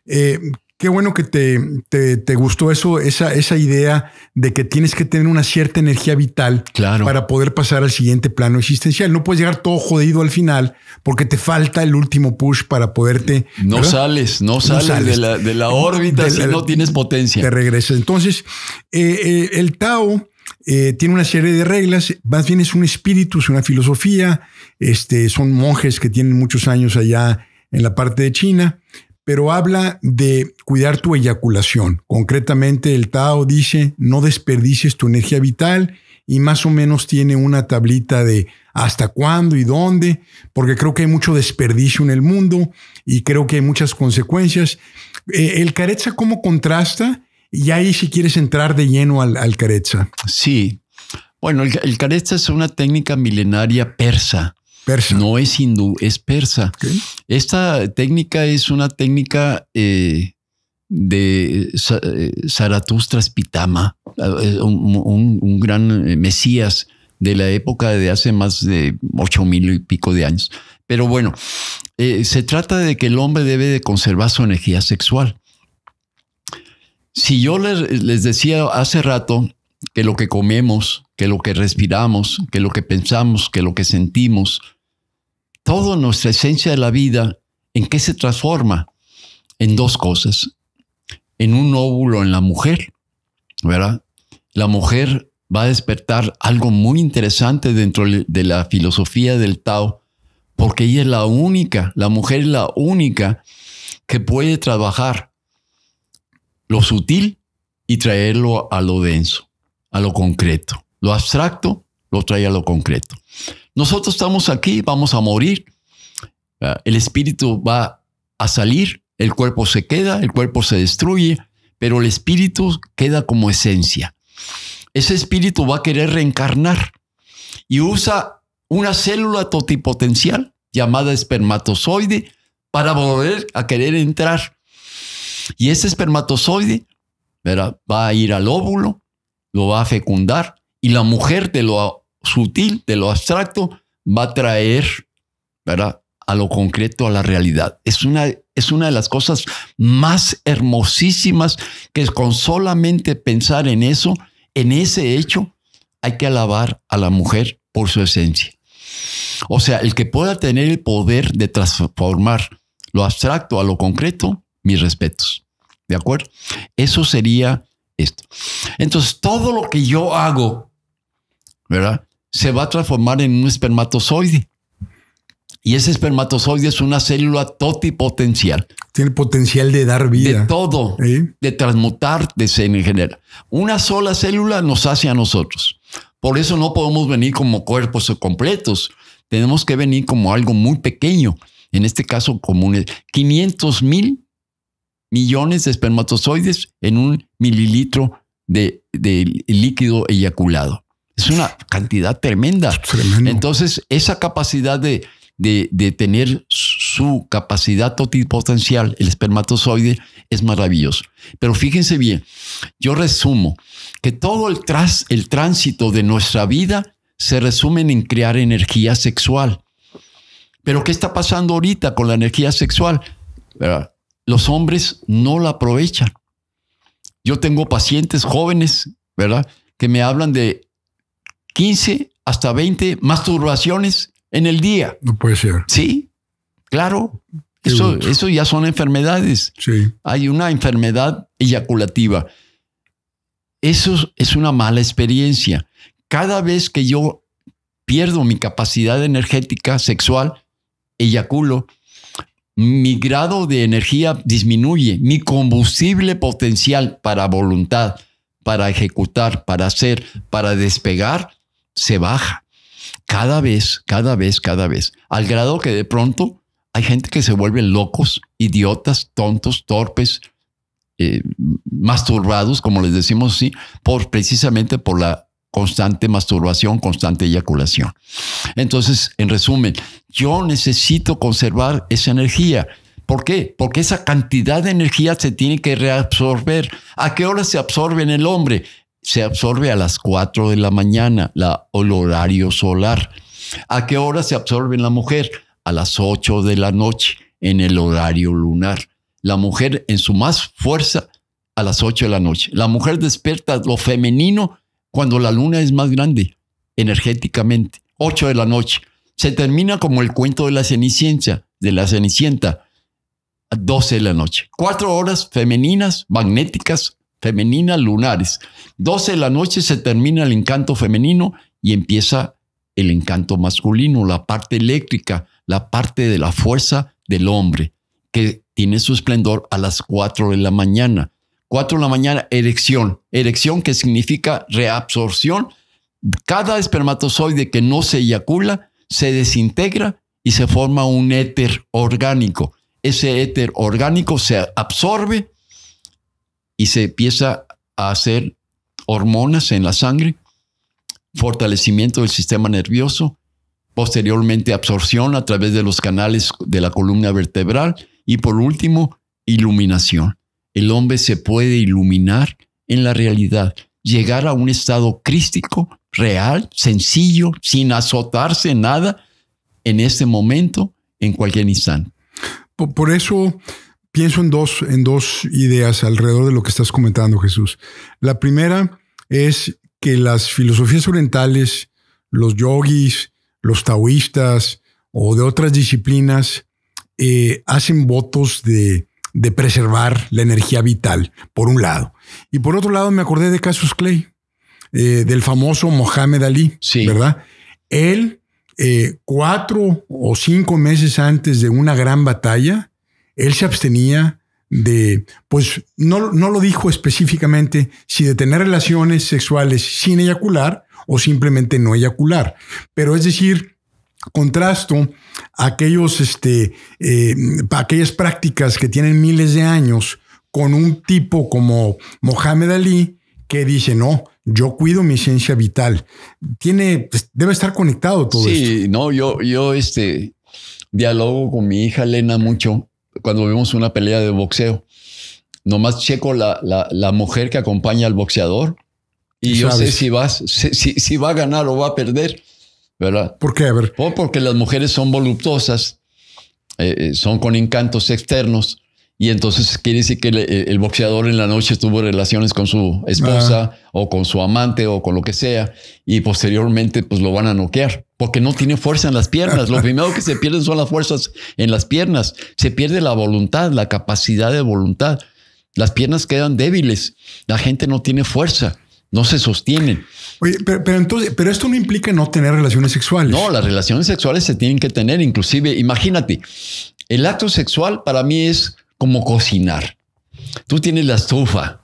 eh, qué bueno que te, te, gustó eso, esa, esa, idea de que tienes que tener una cierta energía vital claro. para poder pasar al siguiente plano existencial. No puedes llegar todo jodido al final porque te falta el último push para poderte. No sales, no sales, De, la, órbita si no tienes potencia. Te regresas. Entonces, eh, eh, el Tao eh, tiene una serie de reglas, más bien es un espíritu, es una filosofía, este, son monjes que tienen muchos años allá en la parte de China, pero habla de cuidar tu eyaculación. Concretamente, el Tao dice, no desperdicies tu energía vital y más o menos tiene una tablita de hasta cuándo y dónde, porque creo que hay mucho desperdicio en el mundo y creo que hay muchas consecuencias. Eh, el Carezza, ¿cómo contrasta? Y ahí si quieres entrar de lleno al, al Sí. Bueno, el, el es una técnica milenaria persa. Persa. No es hindú, es persa. Esta técnica es una técnica eh, de eh, Zaratustra Spitama, eh, un, gran mesías de la época de hace más de ocho mil y pico de años. Pero bueno, se trata de que el hombre debe de conservar su energía sexual. Si yo les, decía hace rato que lo que comemos, que lo que respiramos, que lo que pensamos, que lo que sentimos, toda nuestra esencia de la vida, ¿en qué se transforma? En dos cosas. En un óvulo en la mujer, ¿verdad? La mujer va a despertar algo muy interesante dentro de la filosofía del Tao, porque ella es la única, la mujer es la única que puede trabajar lo sutil y traerlo a lo denso, a lo concreto. Lo abstracto lo trae a lo concreto. Nosotros estamos aquí, vamos a morir, ah, el espíritu va a salir, el cuerpo se queda, el cuerpo se destruye, pero el espíritu queda como esencia. Ese espíritu va a querer reencarnar y usa una célula totipotencial llamada espermatozoide para volver a querer entrar y ese espermatozoide va a ir al óvulo, lo va a fecundar y la mujer de lo sutil, de lo abstracto, va a traer ¿verdad? a lo concreto, a la realidad. Es una, es una de las cosas más hermosísimas que es con solamente pensar en eso, en ese hecho, hay que alabar a la mujer por su esencia. O sea, el que pueda tener el poder de transformar lo abstracto a lo concreto mis respetos. ¿De acuerdo? Eso sería esto. Entonces, todo lo que yo hago, ¿verdad? Se va a transformar en un espermatozoide. Y ese espermatozoide es una célula totipotencial. Tiene potencial de dar vida. De todo, de transmutar de ser en general. Una sola célula nos hace a nosotros. Por eso no podemos venir como cuerpos completos. Tenemos que venir como algo muy pequeño. En este caso, como 500 mil millones de espermatozoides en un mililitro de, líquido eyaculado. Es una cantidad tremenda. Entonces, esa capacidad de, tener su capacidad totipotencial, el espermatozoide, es maravilloso. Pero fíjense bien, yo resumo que todo el, tras, el tránsito de nuestra vida se resume en crear energía sexual. Pero ¿qué está pasando ahorita con la energía sexual? los hombres no la aprovechan. Yo tengo pacientes jóvenes, ¿verdad? Que me hablan de 15 hasta 20 masturbaciones en el día. No puede ser. Sí, claro. eso, eso ya son enfermedades. Sí. Hay una enfermedad eyaculativa. Eso es una mala experiencia. Cada vez que yo pierdo mi capacidad energética sexual, eyaculo, mi grado de energía disminuye, mi combustible potencial para voluntad, para ejecutar, para hacer, para despegar, se baja. Cada vez, cada vez, cada vez. Al grado que de pronto hay gente que se vuelve locos, idiotas, tontos, torpes, eh, masturbados, como les decimos sí, por, precisamente por la constante masturbación, constante eyaculación. Entonces, en resumen, yo necesito conservar esa energía. ¿Por qué? Porque esa cantidad de energía se tiene que reabsorber. ¿A qué hora se absorbe en el hombre? Se absorbe a las 4 de la mañana, la, el horario solar. ¿A qué hora se absorbe en la mujer? A las 8 de la noche, en el horario lunar. La mujer en su más fuerza a las 8 de la noche. La mujer despierta lo femenino cuando la luna es más grande, energéticamente, 8 de la noche. Se termina como el cuento de la cenicienta, de la cenicienta, 12 de la noche. Cuatro horas femeninas, magnéticas, femeninas, lunares. 12 de la noche se termina el encanto femenino y empieza el encanto masculino, la parte eléctrica, la parte de la fuerza del hombre, que tiene su esplendor a las 4 de la mañana. 4 de la mañana, erección. Erección que significa reabsorción. Cada espermatozoide que no se eyacula se desintegra y se forma un éter orgánico. Ese éter orgánico se absorbe y se empieza a hacer hormonas en la sangre, fortalecimiento del sistema nervioso, posteriormente absorción a través de los canales de la columna vertebral y por último, iluminación el hombre se puede iluminar en la realidad, llegar a un estado crístico, real, sencillo, sin azotarse nada en este momento, en cualquier instante. Por, eso pienso en dos, en dos ideas alrededor de lo que estás comentando, Jesús. La primera es que las filosofías orientales, los yogis, los taoístas o de otras disciplinas, eh, hacen votos de de preservar la energía vital, por un lado. Y por otro lado, me acordé de Casus Clay, eh, del famoso Mohamed Ali, ¿verdad? Él, eh, cuatro o cinco meses antes de una gran batalla, él se abstenía de, pues no, no lo dijo específicamente, si de tener relaciones sexuales sin eyacular o simplemente no eyacular. Pero es decir, contrasto aquellos, este, eh, aquellas prácticas que tienen miles de años con un tipo como Mohamed Ali que dice, no, yo cuido mi ciencia vital. Tiene, pues, debe estar conectado todo sí, Sí, no, yo, yo este, dialogo con mi hija Elena mucho cuando vemos una pelea de boxeo. Nomás checo la, mujer que acompaña al boxeador y yo sé si, vas, si, si va a ganar o va a perder. ¿verdad? ¿Por qué? O porque las mujeres son voluptuosas, eh, eh, son con encantos externos. Y entonces quiere decir que el, boxeador en la noche tuvo relaciones con su esposa ah. o con su amante o con lo que sea y posteriormente pues lo van a noquear porque no tiene fuerza en las piernas. lo primero que se pierden son las fuerzas en las piernas. Se pierde la voluntad, la capacidad de voluntad. Las piernas quedan débiles. La gente no tiene fuerza. No se sostienen. pero, pero, entonces, pero esto no implica no tener relaciones sexuales. No, las relaciones sexuales se tienen que tener. Inclusive, imagínate, el acto sexual para mí es como cocinar. Tú tienes la estufa,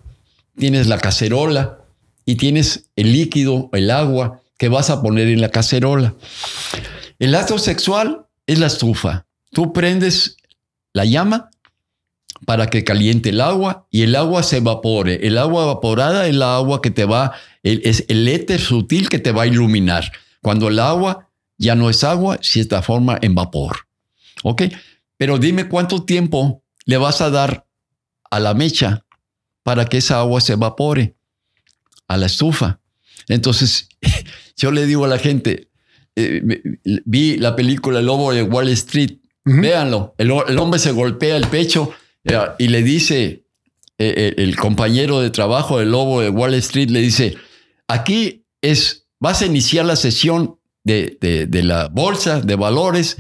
tienes la cacerola y tienes el líquido, el agua que vas a poner en la cacerola. El acto sexual es la estufa. Tú prendes la llama para que caliente el agua y el agua se evapore. El agua evaporada es la agua que te va, es el éter sutil que te va a iluminar. Cuando el agua ya no es agua, si se transforma en vapor. ¿Ok? Pero dime cuánto tiempo le vas a dar a la mecha para que esa agua se evapore, a la estufa. Entonces, yo le digo a la gente, eh, vi la película El Lobo de Wall Street, véanlo, el hombre se golpea el pecho y le dice eh, eh, el compañero de trabajo del lobo de Wall Street, le dice, aquí es, vas a iniciar la sesión de, de, la bolsa de valores,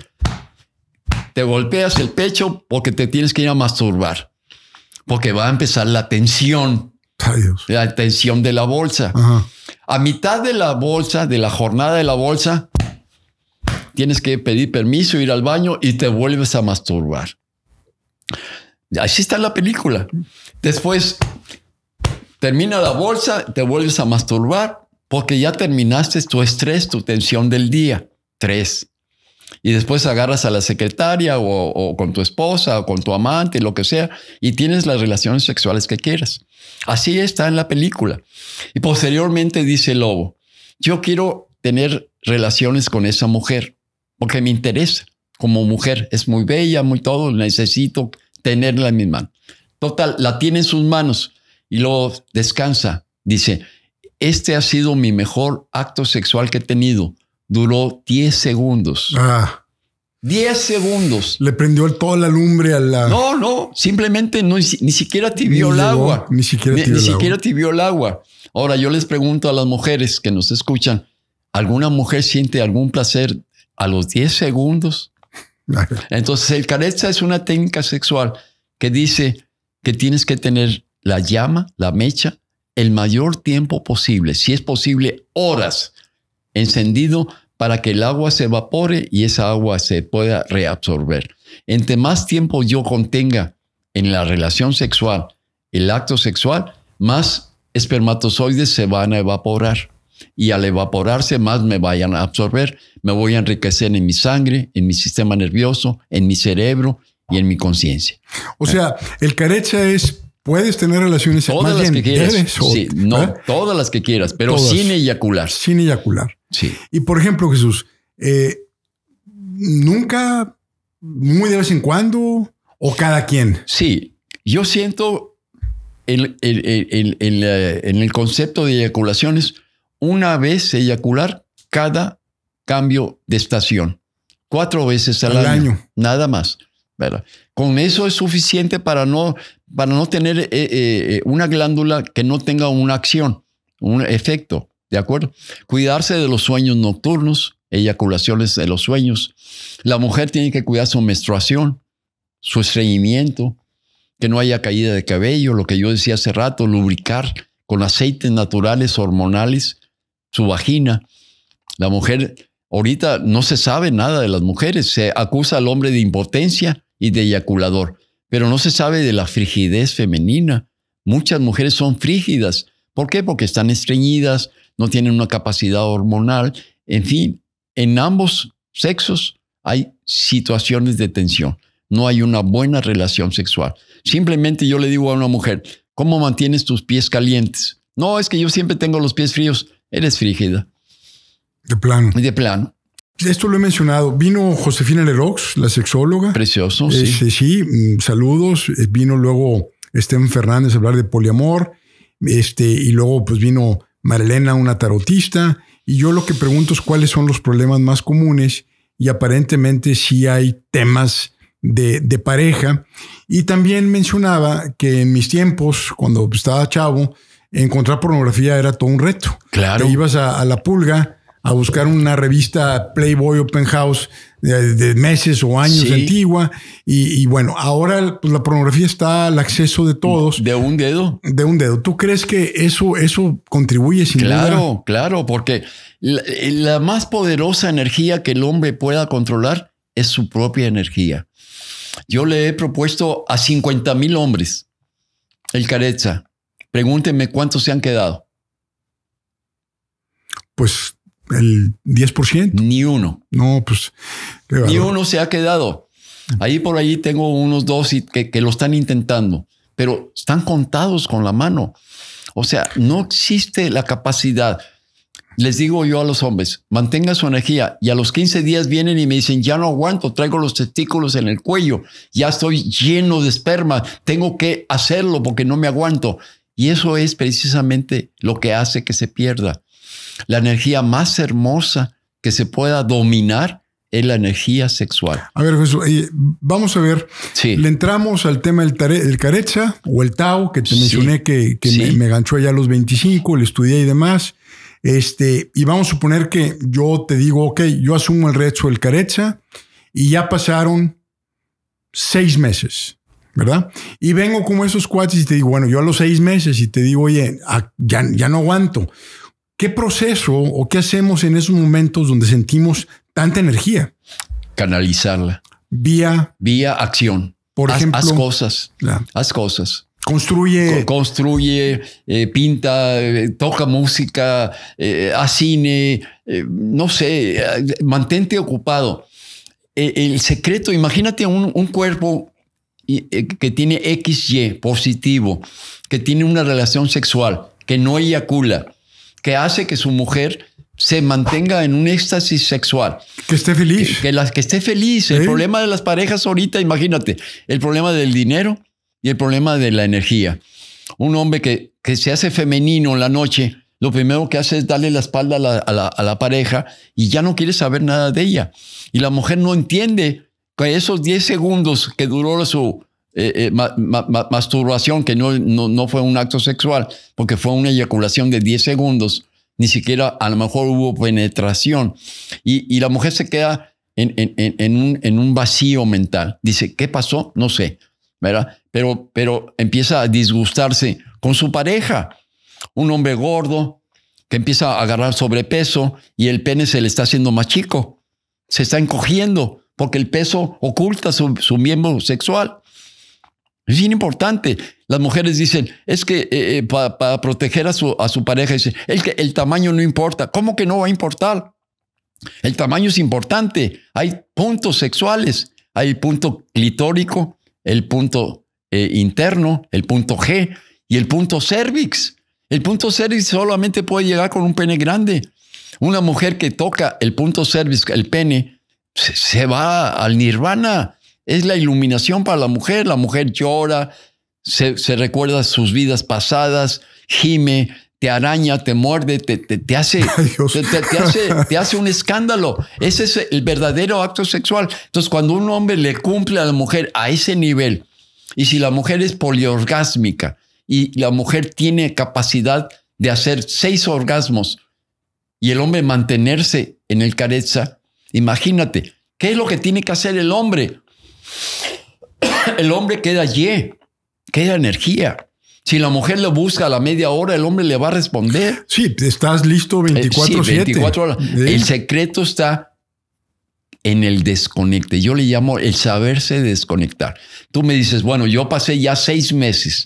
te golpeas el pecho porque te tienes que ir a masturbar, porque va a empezar la tensión, la tensión de la bolsa. A mitad de la bolsa, de la jornada de la bolsa, tienes que pedir permiso, ir al baño y te vuelves a masturbar. Así está la película. Después termina la bolsa, te vuelves a masturbar porque ya terminaste tu estrés, tu tensión del día. Tres. Y después agarras a la secretaria o, o con tu esposa o con tu amante, lo que sea, y tienes las relaciones sexuales que quieras. Así está en la película. Y posteriormente dice el Lobo, yo quiero tener relaciones con esa mujer porque me interesa como mujer. Es muy bella, muy todo, necesito tenerla en mis manos. Total, la tiene en sus manos y luego descansa. Dice, este ha sido mi mejor acto sexual que he tenido. Duró 10 segundos. Ah. 10 segundos. Le prendió toda la lumbre a la. No, no, simplemente no, ni siquiera tibió el agua. Ni siquiera tibió, el, Tibió el agua. Ahora, yo les pregunto a las mujeres que nos escuchan: ¿alguna mujer siente algún placer a los 10 segundos? Entonces, el careza es una técnica sexual que dice que tienes que tener la llama, la mecha, el mayor tiempo posible, si es posible, horas encendido para que el agua se evapore y esa agua se pueda reabsorber. Entre más tiempo yo contenga en la relación sexual el acto sexual, más espermatozoides se van a evaporar y al evaporarse más me vayan a absorber, me voy a enriquecer en mi sangre, en mi sistema nervioso, en mi cerebro y en mi conciencia. O sea, el carecha es puedes tener relaciones todas las que quieras. no, todas las que quieras, pero sin eyacular. Sin eyacular. Sí. Y por ejemplo, Jesús, eh, nunca, muy de vez en cuando, o cada quien. Sí, yo siento en, eh, en el concepto de eyaculaciones una vez eyacular cada cambio de estación. Cuatro veces al, año, Nada más. ¿verdad? Con eso es suficiente para no, para no tener eh, eh, eh, una glándula que no tenga una acción, un efecto. ¿De acuerdo? Cuidarse de los sueños nocturnos, eyaculaciones de los sueños. La mujer tiene que cuidar su menstruación, su estreñimiento, que no haya caída de cabello, lo que yo decía hace rato, lubricar con aceites naturales, hormonales, su vagina. La mujer, ahorita no se sabe nada de las mujeres, se acusa al hombre de impotencia y de eyaculador, pero no se sabe de la frigidez femenina. Muchas mujeres son frígidas. ¿Por qué? Porque están estreñidas, no tienen una capacidad hormonal. En fin, en ambos sexos hay situaciones de tensión. No hay una buena relación sexual. Simplemente yo le digo a una mujer, ¿cómo mantienes tus pies calientes? No, es que yo siempre tengo los pies fríos. Eres es De plano. De plano. Esto lo he mencionado. Vino Josefina Lerox, la sexóloga. Precioso, sí. Este, sí, mm, saludos. Eh, vino luego Esteban Fernández a hablar de poliamor. Este, y luego, pues vino Marilena, una tarotista. Y yo lo que pregunto es cuáles son los problemas más comunes. Y aparentemente sí hay temas de, de pareja. Y también mencionaba que en mis tiempos, cuando estaba chavo, encontrar pornografía era todo un reto. Claro. ibas a, la pulga a buscar una revista Playboy Open House de, meses o años antigua. Y, bueno, ahora pues, la pornografía está al acceso de todos. De un dedo. De un dedo. ¿Tú crees que eso, eso contribuye sin Claro, claro, porque la, más poderosa energía que el hombre pueda controlar es su propia energía. Yo le he propuesto a 50 mil hombres el careza Pregúntenme cuántos se han quedado. Pues el 10%. Ni uno. No, pues. Ni uno se ha quedado. Ahí por allí tengo unos dos que, que lo están intentando, pero están contados con la mano. O sea, no existe la capacidad. Les digo yo a los hombres, mantenga su energía y a los 15 días vienen y me dicen, ya no aguanto, traigo los testículos en el cuello, ya estoy lleno de esperma, tengo que hacerlo porque no me aguanto. Y eso es precisamente lo que hace que se pierda. La energía más hermosa que se pueda dominar es la energía sexual. A ver, Jesús, eh, vamos a ver. Le entramos al tema del, carecha o el tau, que te mencioné que, me, ganchó ya a los 25, le estudié y demás. Este, y vamos a suponer que yo te digo, ok, yo asumo el reto del carecha y ya pasaron seis meses. ¿verdad? Y vengo como esos cuates y te digo, bueno, yo a los seis meses y te digo, oye, ah, ya, ya no aguanto. ¿Qué proceso o qué hacemos en esos momentos donde sentimos tanta energía? Canalizarla. Vía. Vía acción. Por ejemplo. Haz cosas. Haz cosas. Construye. Construye, eh, pinta, eh, toca música, eh, haz cine, eh, no sé, mantente ocupado. E, el secreto, imagínate un, un cuerpo eh, que tiene XY positivo, que tiene una relación sexual, que no eyacula, que hace que su mujer se mantenga en un éxtasis sexual. Que esté feliz. Que, las que esté feliz. El problema de las parejas ahorita, imagínate, el problema del dinero y el problema de la energía. Un hombre que, que se hace femenino en la noche, lo primero que hace es darle la espalda a la pareja y ya no quiere saber nada de ella. Y la mujer no entiende con esos 10 segundos que duró su eh, eh, masturbación, que no, no, fue un acto sexual, porque fue una eyaculación de 10 segundos, ni siquiera a lo mejor hubo penetración. Y, la mujer se queda en, un, en, un, vacío mental. Dice, ¿qué pasó? No sé, ¿verdad? Pero, pero empieza a disgustarse con su pareja, un hombre gordo que empieza a agarrar sobrepeso y el pene se le está haciendo más chico, se está encogiendo porque el peso oculta su, miembro sexual. Es importante. Las mujeres dicen, es que eh, eh, para proteger a su, a su pareja, es que el tamaño no importa. ¿Cómo que no va a importar? El tamaño es importante. Hay puntos sexuales. Hay el punto clitórico, el punto eh, interno, el punto G y el punto cervix. El punto cervix solamente puede llegar con un pene grande. Una mujer que toca el punto cervix, el pene, se, va al nirvana. Es la iluminación para la mujer. La mujer llora, se, recuerda sus vidas pasadas, gime, te araña, te muerde, te, te, hace, hace, te, hace, un escándalo. Ese es el verdadero acto sexual. Entonces, cuando un hombre le cumple a la mujer a ese nivel, y si la mujer es poliorgásmica y la mujer tiene capacidad de hacer seis orgasmos y el hombre mantenerse en el careza, imagínate, ¿Qué es lo que tiene que hacer el hombre? El hombre queda allí, queda energía. Si la mujer lo busca a la media hora, el hombre le va a responder. Sí, estás listo 24 eh, El secreto está en el desconecte. Yo le llamo el saberse desconectar. Tú me dices, bueno, yo pasé ya seis meses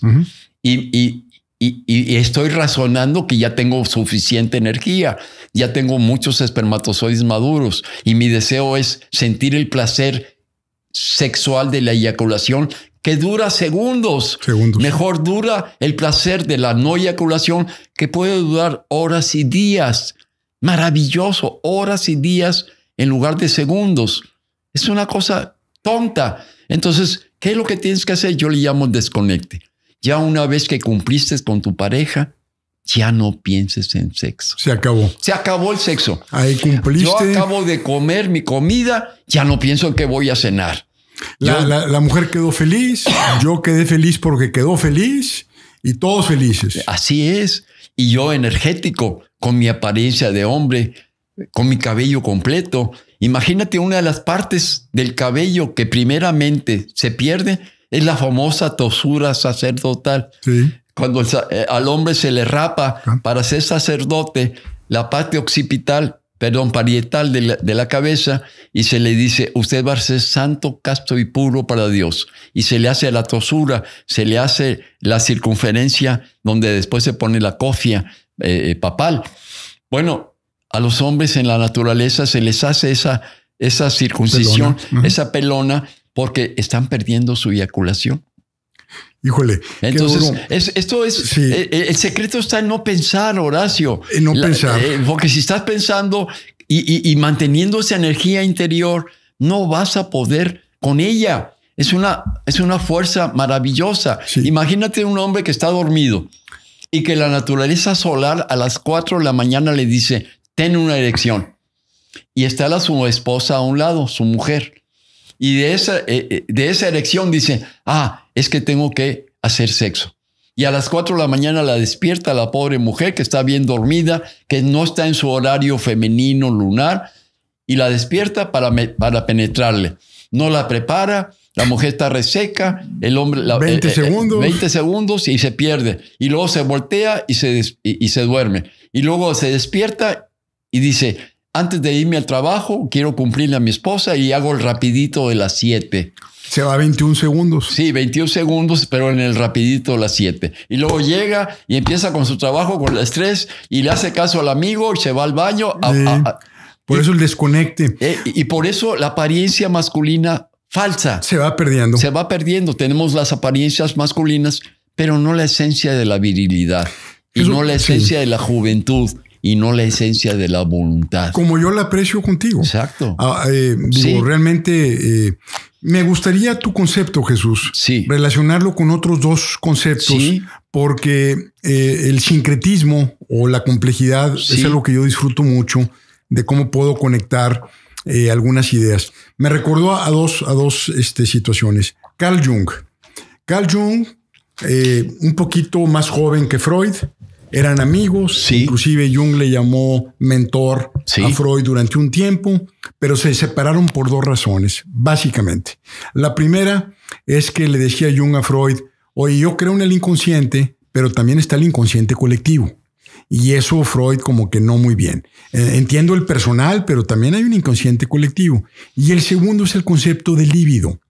y, y, y, estoy razonando que ya tengo suficiente energía, ya tengo muchos espermatozoides maduros y mi deseo es sentir el placer sexual de la eyaculación que dura segundos. segundos. Mejor dura el placer de la no eyaculación que puede durar horas y días. Maravilloso, horas y días en lugar de segundos. Es una cosa tonta. Entonces, ¿qué es lo que tienes que hacer? Yo le llamo desconecte ya una vez que cumpliste con tu pareja, ya no pienses en sexo. Se acabó. Se acabó el sexo. Ahí cumpliste. Yo acabo de comer mi comida, ya no pienso en qué voy a cenar. La, la mujer quedó feliz, yo quedé feliz porque quedó feliz y todos felices. Así es. Y yo energético, con mi apariencia de hombre, con mi cabello completo. Imagínate una de las partes del cabello que primeramente se pierde es la famosa tosura sacerdotal. Cuando eh, al hombre se le rapa ah. para ser sacerdote la parte occipital, perdón, parietal de la, cabeza y se le dice, usted va a ser santo, casto y puro para Dios. Y se le hace la tosura, se le hace la circunferencia donde después se pone la cofia eh, eh, papal. Bueno, a los hombres en la naturaleza se les hace esa, esa circuncisión, esa pelona, porque están perdiendo su eyaculación. Híjole. Entonces, esto es. Eh, eh, el secreto está en no pensar, Horacio. En eh, no pensar. porque si estás pensando y, manteniendo esa energía interior, no vas a poder con ella. Es una, es una fuerza maravillosa. Imagínate un hombre que está dormido y que la naturaleza solar a las 4 de la mañana le dice: Ten una erección. Y está su esposa a un lado, su mujer y de esa, eh, eh, de esa erección dice, ah, es que tengo que hacer sexo. Y a las 4 de la mañana la despierta la pobre mujer que está bien dormida, que no está en su horario femenino lunar, y la despierta para, para penetrarle. No la prepara, la mujer está reseca, el hombre... La, 20 eh, segundos. 20 segundos y se pierde. Y luego se voltea y se, y se duerme. Y luego se despierta y dice, antes de irme al trabajo, quiero cumplirle a mi esposa y hago el rapidito de las 7. Se va 21 segundos. Sí, 21 segundos, pero en el rapidito de las 7. Y luego llega y empieza con su trabajo, con el estrés, y le hace caso al amigo se va al baño. por eso el desconecte. Eh, y por eso la apariencia masculina falsa. Se va perdiendo. Se va perdiendo. Tenemos las apariencias masculinas, pero no la esencia de la virilidad. Y no la esencia de la juventud y no la esencia de la voluntad. Como yo la aprecio contigo. Exacto. Ah, eh, digo, realmente eh, me gustaría tu concepto, Jesús. Sí. Relacionarlo con otros dos conceptos. Porque eh, el sincretismo o la complejidad es algo que yo disfruto mucho de cómo puedo conectar algunas ideas. Me recordó a dos, a dos este, situaciones. Carl Jung. Carl Jung, un poquito más joven que Freud, eran amigos, inclusive Jung le llamó mentor a Freud durante un tiempo, pero se separaron por dos razones, básicamente. La primera es que le decía Jung a Freud, oye, yo creo en el inconsciente, pero también está el inconsciente colectivo. Y eso Freud como que no muy bien. Eh, entiendo el personal, pero también hay un inconsciente colectivo. Y el segundo es el concepto del líbido.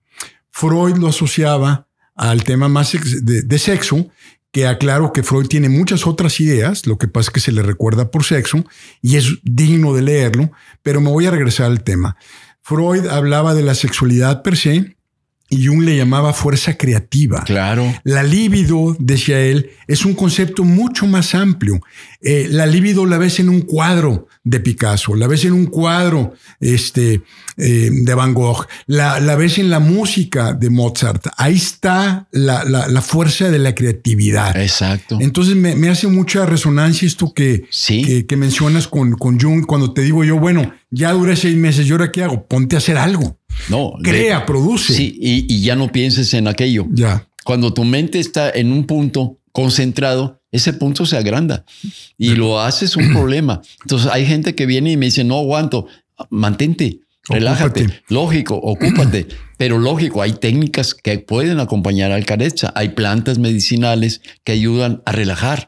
Freud lo asociaba al tema más de sexo que aclaro que Freud tiene muchas otras ideas, lo que pasa es que se le recuerda por sexo y es digno de leerlo, pero me voy a regresar al tema. Freud hablaba de la sexualidad per se, y Jung le llamaba fuerza creativa. Claro. La libido, decía él, es un concepto mucho más amplio. Eh, la libido la ves en un cuadro de Picasso, la ves en un cuadro este, eh, de Van Gogh, la, ves en la música de Mozart. Ahí está la, fuerza de la creatividad. Exacto. Entonces me, hace mucha resonancia esto que, que, mencionas con, con Jung cuando te digo yo, bueno, ya duré seis meses, ¿y ahora qué hago? Ponte a hacer algo. No. Crea, produce. Sí, y, ya no pienses en aquello. Ya. Cuando tu mente está en un punto concentrado, ese punto se agranda y lo haces un problema. Entonces hay gente que viene y me dice, no aguanto, mantente, relájate, lógico, ocúpate. Pero lógico, hay técnicas que pueden acompañar al carecha. hay plantas medicinales que ayudan a relajar.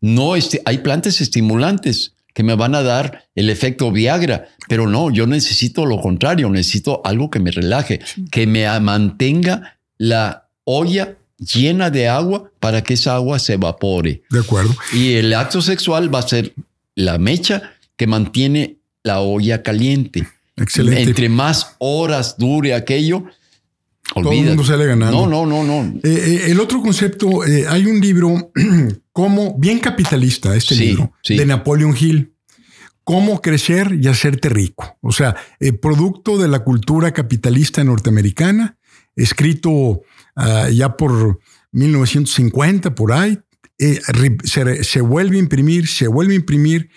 No, este, hay plantas estimulantes que me van a dar el efecto Viagra, pero no, yo necesito lo contrario, necesito algo que me relaje, que me mantenga la olla llena de agua para que esa agua se evapore. De acuerdo. Y el acto sexual va a ser la mecha que mantiene la olla caliente. Excelente. Entre más horas dure aquello, todo el mundo sale ganando. No, no, no, no. Eh, eh, el otro concepto, eh, hay un libro como bien capitalista, este libro, de Napoleon Hill. Cómo crecer y hacerte rico. O sea, producto de la cultura capitalista norteamericana, escrito ah, ya por 1950, por ahí, se, vuelve a imprimir, se vuelve a imprimir.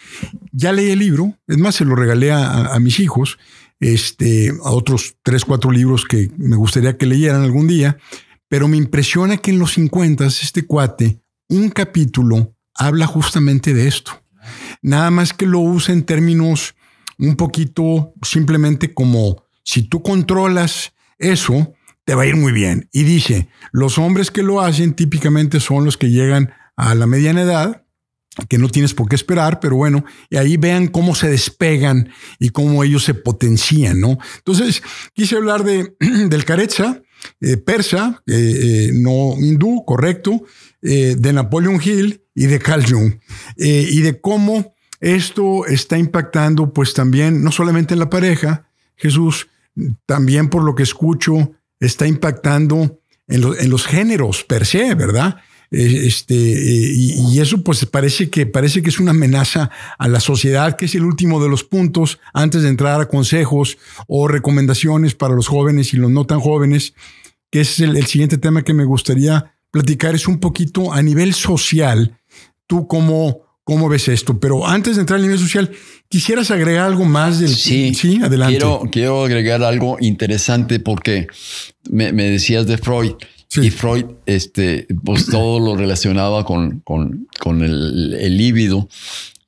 Ya leí el libro, es más, se lo regalé a, a mis hijos este, a otros tres, cuatro libros que me gustaría que leyeran algún día, pero me impresiona que en los 50 este cuate, un capítulo habla justamente de esto. Nada más que lo usa en términos un poquito simplemente como si tú controlas eso, te va a ir muy bien. Y dice, los hombres que lo hacen típicamente son los que llegan a la mediana edad, que no tienes por qué esperar, pero bueno, y ahí vean cómo se despegan y cómo ellos se potencian, ¿no? Entonces, quise hablar de, del carecha, eh, persa, eh, eh, no hindú, correcto, de Napoleon Hill y de Carl Jung, y de cómo esto está impactando, pues también, no solamente en la pareja, Jesús, también por lo que escucho, está impactando en, en los géneros per se, ¿verdad? Eh, este, eh, y, eso pues parece que, parece que es una amenaza a la sociedad, que es el último de los puntos antes de entrar a consejos o recomendaciones para los jóvenes y los no tan jóvenes, que es el, siguiente tema que me gustaría platicar, es un poquito a nivel social, tú cómo, cómo ves esto. Pero antes de entrar al nivel social, ¿quisieras agregar algo más del sí, adelante? Quiero, agregar algo interesante porque me decías de Freud y Freud, este, pues todo lo relacionaba con, el, el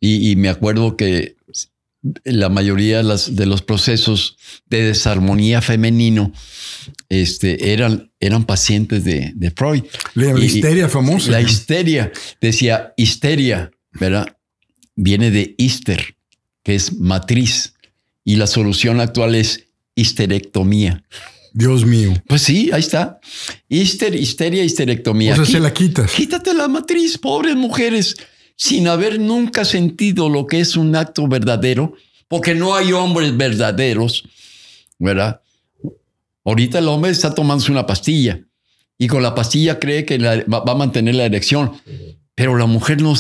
Y, me acuerdo que la mayoría de, los procesos de desarmonía femenino este, eran, eran pacientes de, Freud. La, histeria famosa. La histeria. Decía histeria, ¿verdad? Viene de ister, que es matriz. Y la solución actual es histerectomía. Dios mío. Pues sí, ahí está. histeria, histerectomía. O sea, se la quitas. Quítate la matriz, pobres mujeres, sin haber nunca sentido lo que es un acto verdadero, porque no hay hombres verdaderos, ¿verdad? Ahorita el hombre está tomándose una pastilla y con la pastilla cree que va a mantener la erección, pero la mujer no,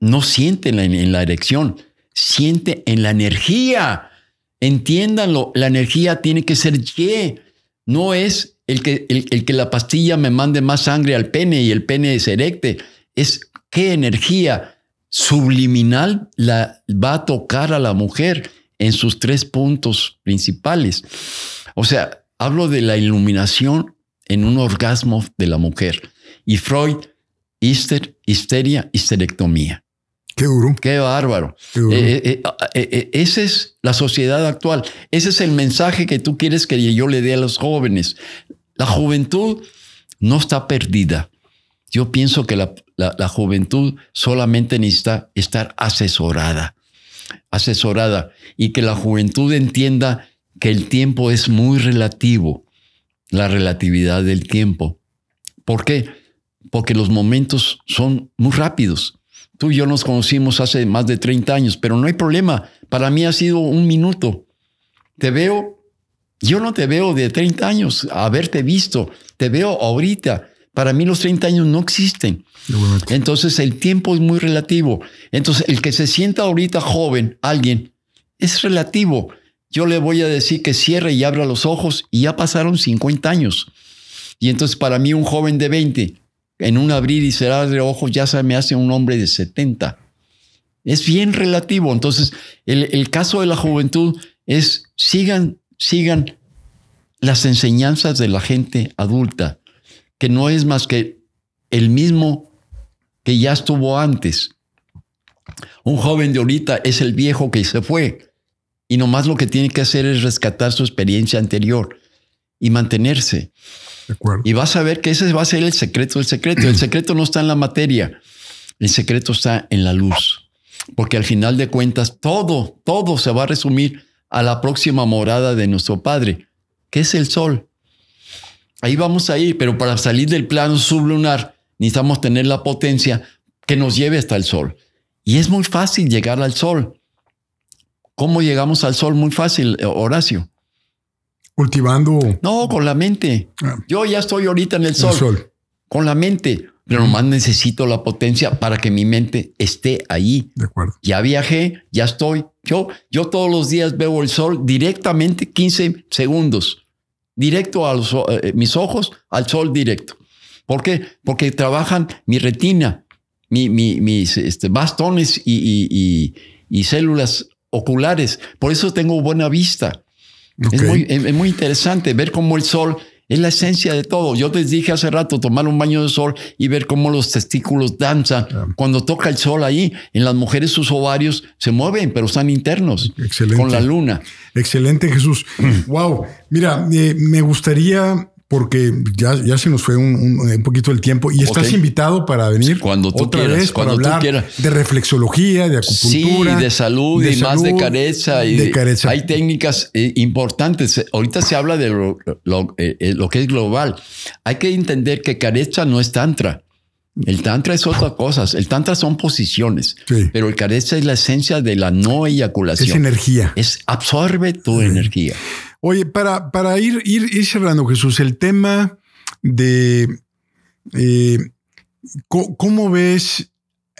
no siente la, en la erección, siente en la energía Entiéndanlo, la energía tiene que ser Y, no es el que, el, que la pastilla me mande más sangre al pene y el pene se erecte. Es qué energía subliminal la va a tocar a la mujer en sus tres puntos principales. O sea, hablo de la iluminación en un orgasmo de la mujer. Y Freud, histeria, histerectomía. Qué bárbaro. Eh, eh, eh, esa es la sociedad actual. Ese es el mensaje que tú quieres que yo le dé a los jóvenes. La juventud no está perdida. Yo pienso que la, la juventud solamente necesita estar asesorada, asesorada y que la juventud entienda que el tiempo es muy relativo, la relatividad del tiempo. ¿Por qué? Porque los momentos son muy rápidos. Tú y yo nos conocimos hace más de 30 años, pero no hay problema. Para mí ha sido un minuto. Te veo, yo no te veo de 30 años haberte visto, te veo ahorita. Para mí los 30 años no existen. Entonces el tiempo es muy relativo. Entonces el que se sienta ahorita joven, alguien, es relativo. Yo le voy a decir que cierre y abra los ojos y ya pasaron 50 años. Y entonces para mí un joven de 20 en un abrir y cerrar de ojos ya se me hace un hombre de 70. Es bien relativo. Entonces, el, caso de la juventud es sigan, sigan las enseñanzas de la gente adulta, que no es más que el mismo que ya estuvo antes. Un joven de ahorita es el viejo que se fue y nomás lo que tiene que hacer es rescatar su experiencia anterior y mantenerse. Y vas a ver que ese va a ser el secreto del secreto. El secreto no está en la materia, el secreto está en la luz. Porque al final de cuentas, todo, todo se va a resumir a la próxima morada de nuestro Padre, que es el Sol. Ahí vamos a ir, pero para salir del plano sublunar necesitamos tener la potencia que nos lleve hasta el Sol. Y es muy fácil llegar al Sol. ¿Cómo llegamos al Sol? Muy fácil, Horacio cultivando. No, con la mente. Ah. Yo ya estoy ahorita en el sol. Con la mente. Pero nomás necesito la potencia para que mi mente esté ahí. De acuerdo. Ya viajé, ya estoy. Yo, yo todos los días veo el sol directamente 15 segundos. Directo a eh, eh, mis ojos, al sol directo. ¿Por qué? Porque trabajan mi retina, mi, mis este, bastones y, células oculares. Por eso tengo buena vista. Es, muy, es, muy interesante ver cómo el sol es la esencia de todo. Yo les dije hace rato tomar un baño de sol y ver cómo los testículos danzan. Ah. Cuando toca el sol ahí, en las mujeres sus ovarios se mueven, pero están internos. Con la luna. Excelente, Jesús. Mm. wow. Mira, eh, me gustaría porque ya, ya se nos fue un, poquito el tiempo y estás invitado para venir cuando tú quieras, cuando hablar tú quieras. de reflexología, de acupuntura, sí, de salud y más de carecha. y hay técnicas eh, importantes. Ahorita se habla de eh, eh, lo, que es global. Hay que entender que carecha no es tantra. El tantra es otra cosa. El tantra son posiciones, pero el careza es la esencia de la no eyaculación. Es energía. Es absorbe tu energía. Oye, para, para ir, ir, cerrando, Jesús, el tema de eh, cómo ves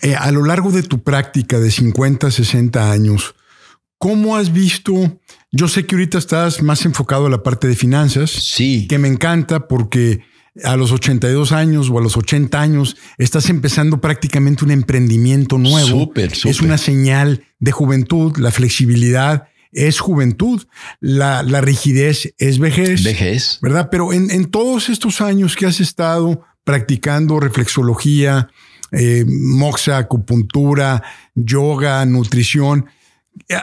eh, a lo largo de tu práctica de 50, 60 años, ¿cómo has visto? Yo sé que ahorita estás más enfocado a la parte de finanzas. Sí. Que me encanta porque a los 82 años o a los 80 años estás empezando prácticamente un emprendimiento nuevo. Es una señal de juventud, la flexibilidad es juventud, la, rigidez es vejez. Vejez. ¿Verdad? Pero en, todos estos años que has estado practicando reflexología, eh, moxa, acupuntura, yoga, nutrición,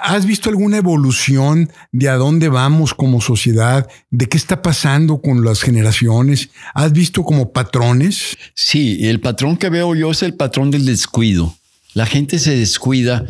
¿Has visto alguna evolución de a dónde vamos como sociedad? ¿De qué está pasando con las generaciones? ¿Has visto como patrones? Sí, el patrón que veo yo es el patrón del descuido. La gente se descuida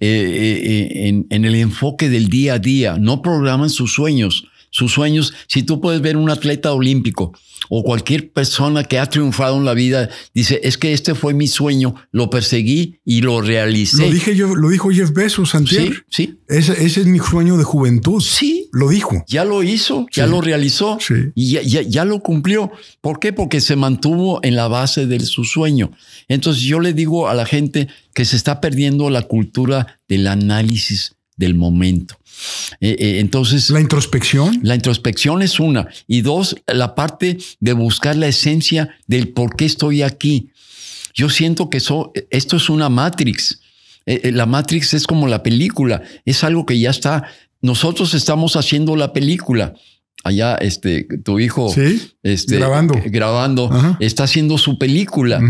eh, eh, eh, en, el enfoque del día a día, no programan sus sueños, sus sueños. Si tú puedes ver un atleta olímpico o cualquier persona que ha triunfado en la vida, dice, es que este fue mi sueño, lo perseguí y lo realicé. Lo, dije yo, lo dijo Jeff Bezos Santiago. Sí, sí. Ese, es mi sueño de juventud. Sí. Lo dijo. Ya lo hizo, ya lo realizó y ya, ya, lo cumplió. ¿Por qué? Porque se mantuvo en la base de su sueño. Entonces yo le digo a la gente que se está perdiendo la cultura del análisis del momento. Eh, eh, entonces... ¿La introspección? La introspección es una. Y dos, la parte de buscar la esencia del por qué estoy aquí. Yo siento que esto es una Matrix. Eh, la Matrix es como la película, es algo que ya está. Nosotros estamos haciendo la película. Allá, este, tu hijo, ¿Sí? Este, grabando, grabando está haciendo su película.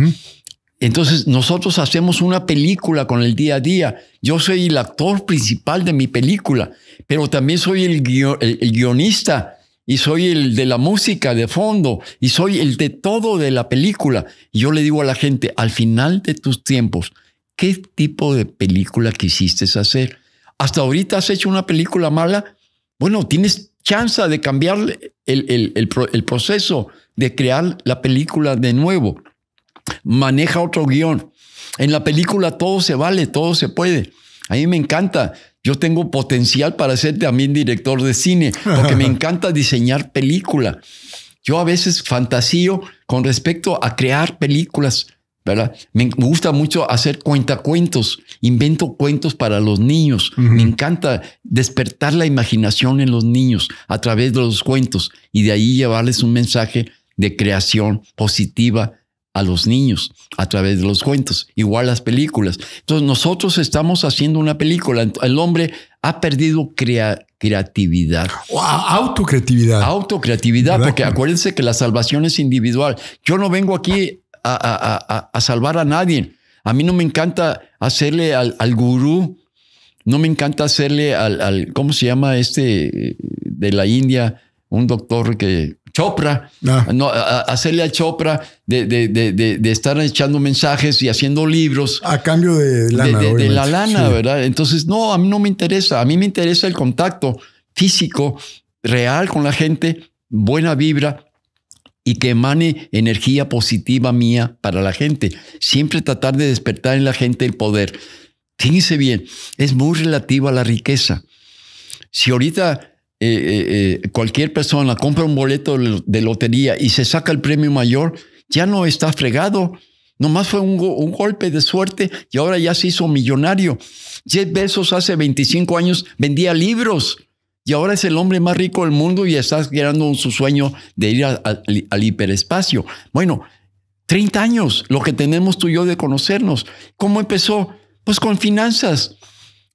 Entonces nosotros hacemos una película con el día a día. Yo soy el actor principal de mi película, pero también soy el, guionista y soy el de la música de fondo y soy el de todo de la película. Y yo le digo a la gente, al final de tus tiempos, ¿qué tipo de película quisiste hacer? Hasta ahorita has hecho una película mala. Bueno, tienes chance de cambiar el proceso, de crear la película de nuevo maneja otro guión. En la película todo se vale, todo se puede. A mí me encanta. Yo tengo potencial para ser también director de cine, porque me encanta diseñar película. Yo a veces fantasío con respecto a crear películas, ¿verdad? Me gusta mucho hacer cuentacuentos, invento cuentos para los niños. Me encanta despertar la imaginación en los niños a través de los cuentos y de ahí llevarles un mensaje de creación positiva, a los niños a través de los cuentos, igual las películas. Entonces nosotros estamos haciendo una película. El hombre ha perdido creatividad. autocreatividad. Autocreatividad, porque acuérdense que la salvación es individual. Yo no vengo aquí a, salvar a nadie. A mí no me encanta hacerle al, al gurú, no me encanta hacerle al, al, ¿cómo se llama este de la India? Un doctor que Chopra, ah. no, hacerle al Chopra de, de, de, estar echando mensajes y haciendo libros. A cambio de lana. De, la lana, ¿verdad? Entonces, no, a mí no me interesa, a mí me interesa el contacto físico, real con la gente, buena vibra y que emane energía positiva mía para la gente. Siempre tratar de despertar en la gente el poder. Fíjense bien, es muy relativo a la riqueza. Si ahorita eh, eh, eh, cualquier persona compra un boleto de lotería y se saca el premio mayor, ya no está fregado. Nomás fue un, golpe de suerte y ahora ya se hizo millonario. Jeff Bezos hace 25 años vendía libros y ahora es el hombre más rico del mundo y está creando su sueño de ir al hiperespacio. Bueno, 30 años, lo que tenemos tú y yo de conocernos. ¿Cómo empezó? Pues con finanzas.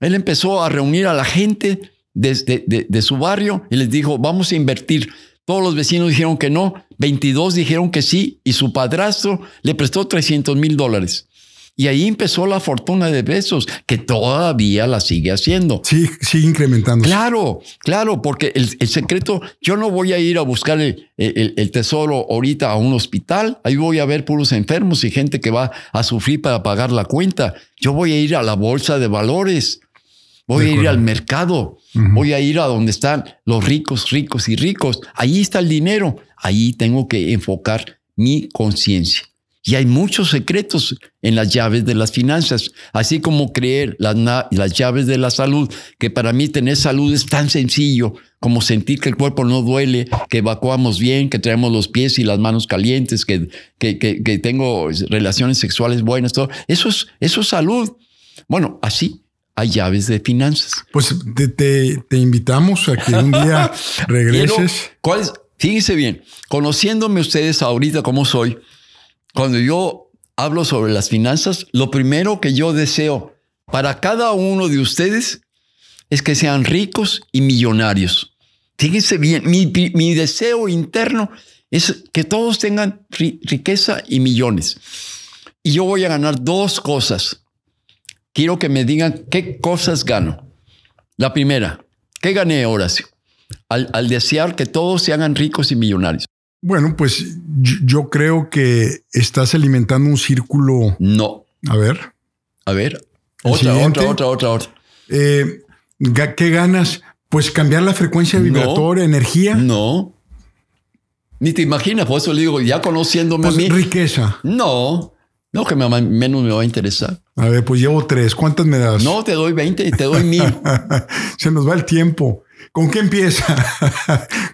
Él empezó a reunir a la gente, de, su barrio y les dijo, vamos a invertir. Todos los vecinos dijeron que no, 22 dijeron que sí y su padrastro le prestó 300 mil dólares. Y ahí empezó la fortuna de Besos, que todavía la sigue haciendo. Sí, sigue incrementando. Claro, claro, porque el, secreto, yo no voy a ir a buscar el, el, tesoro ahorita a un hospital, ahí voy a ver puros enfermos y gente que va a sufrir para pagar la cuenta. Yo voy a ir a la bolsa de valores voy a ir al mercado, voy a ir a donde están los ricos, ricos y ricos. Ahí está el dinero, ahí tengo que enfocar mi conciencia. Y hay muchos secretos en las llaves de las finanzas, así como creer las, las, llaves de la salud, que para mí tener salud es tan sencillo como sentir que el cuerpo no duele, que evacuamos bien, que traemos los pies y las manos calientes, que, que, tengo relaciones sexuales buenas, todo. Eso es, eso es salud. Bueno, así a llaves de finanzas. Pues te, invitamos a que un día regreses. ¿Cuál Fíjense bien, conociéndome ustedes ahorita como soy, cuando yo hablo sobre las finanzas, lo primero que yo deseo para cada uno de ustedes es que sean ricos y millonarios. Fíjense bien, mi, mi deseo interno es que todos tengan riqueza y millones. Y yo voy a ganar dos cosas quiero que me digan qué cosas gano. La primera, ¿qué gané, Horacio? Al, desear que todos se hagan ricos y millonarios. Bueno, pues yo, creo que estás alimentando un círculo. No. A ver. A ver. Otra, otra, otra, otra, eh, otra. ¿Qué ganas? Pues cambiar la frecuencia vibratoria, energía. No. Ni te imaginas, por eso le digo, ya conociéndome pues a mí. Riqueza. No. No, que menos me va a interesar. A ver, pues llevo tres. ¿Cuántas me das? No, te doy 20 y te doy mil. Se nos va el tiempo. ¿Con qué empieza?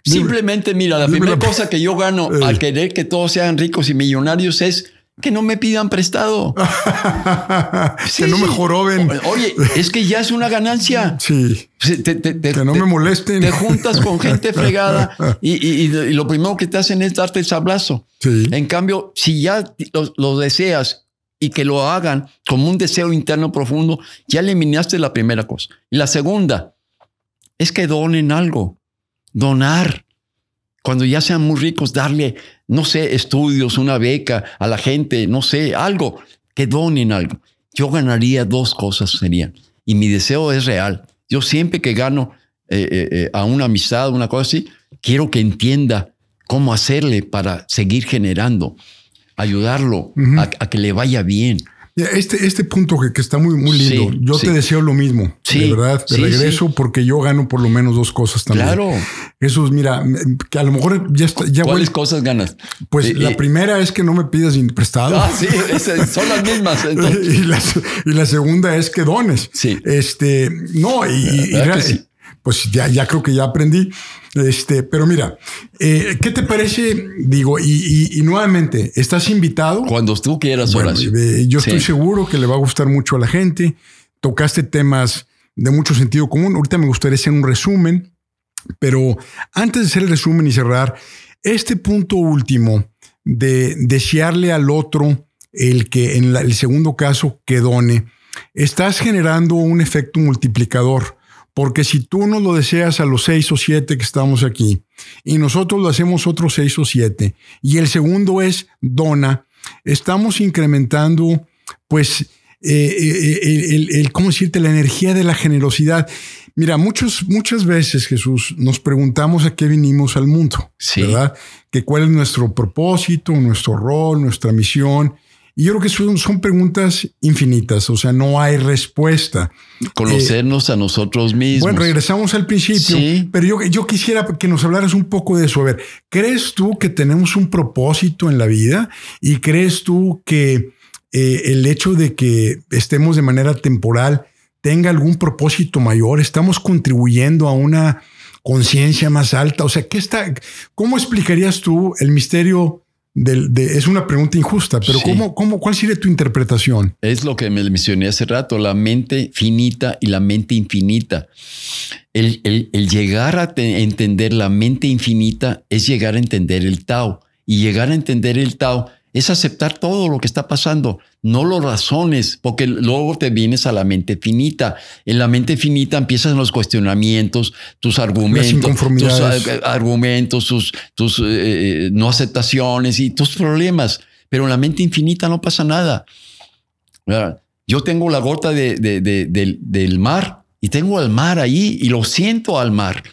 Simplemente, mira, la primera cosa que yo gano al querer que todos sean ricos y millonarios es que no me pidan prestado. que no me joroben. Oye, es que ya es una ganancia. Sí. que no me molesten. Te juntas con gente fregada y, lo primero que te hacen es darte el sablazo. En cambio, si ya lo, lo deseas y que lo hagan como un deseo interno profundo, ya eliminaste la primera cosa. Y la segunda es que donen algo. Donar cuando ya sean muy ricos, darle, no sé, estudios, una beca a la gente, no sé, algo, que donen algo. Yo ganaría dos cosas, serían. Y mi deseo es real. Yo siempre que gano eh, eh, eh, a una amistad, una cosa así, quiero que entienda cómo hacerle para seguir generando, ayudarlo a que le vaya bien este, este punto que, que está muy, muy lindo, yo te deseo lo mismo, de verdad, te regreso porque yo gano por lo menos dos cosas también. Claro. Eso es, mira, que a lo mejor ya está. Ya ¿Cuáles cosas ganas? Pues la primera es que no me pidas prestado. Ah, sí, son las mismas. y, la, y, la, segunda es que dones. Sí. Este, no, y, pues ya, creo que ya aprendí. Este, pero mira, eh, ¿qué te parece? Digo, y, nuevamente, estás invitado. Cuando tú quieras, bueno, eh, Yo estoy seguro que le va a gustar mucho a la gente. Tocaste temas de mucho sentido común. Ahorita me gustaría hacer un resumen, pero antes de hacer el resumen y cerrar, este punto último de desearle al otro el que en el segundo caso que done, estás generando un efecto multiplicador porque si tú nos lo deseas a los seis o siete que estamos aquí, y nosotros lo hacemos otros seis o siete, y el segundo es dona, estamos incrementando, pues, eh, eh, el, ¿cómo decirte?, la energía de la generosidad. Mira, muchas, muchas veces, Jesús, nos preguntamos a qué vinimos al mundo, ¿verdad? Que cuál es nuestro propósito, nuestro rol, nuestra misión. Y yo creo que son, preguntas infinitas, o sea, no hay respuesta. Conocernos eh, a nosotros mismos. Bueno, regresamos al principio, pero yo, quisiera que nos hablaras un poco de eso. A ver, ¿crees tú que tenemos un propósito en la vida? ¿Y crees tú que eh, el hecho de que estemos de manera temporal tenga algún propósito mayor? ¿Estamos contribuyendo a una conciencia más alta? O sea, ¿qué está, ¿cómo explicarías tú el misterio? es una pregunta injusta, pero cómo, cuál sirve tu interpretación? Es lo que me mencioné hace rato, la mente finita y la mente infinita. El, llegar a entender la mente infinita es llegar a entender el Tao y llegar a entender el Tao es aceptar todo lo que está pasando, no lo razones, porque luego te vienes a la mente finita. En la mente finita empiezan los cuestionamientos, tus argumentos, tus eh, argumentos, tus, tus eh, eh, no aceptaciones y tus problemas. Pero en la mente infinita no pasa nada. Yo tengo la gota del, del mar y tengo al mar ahí y lo siento al mar.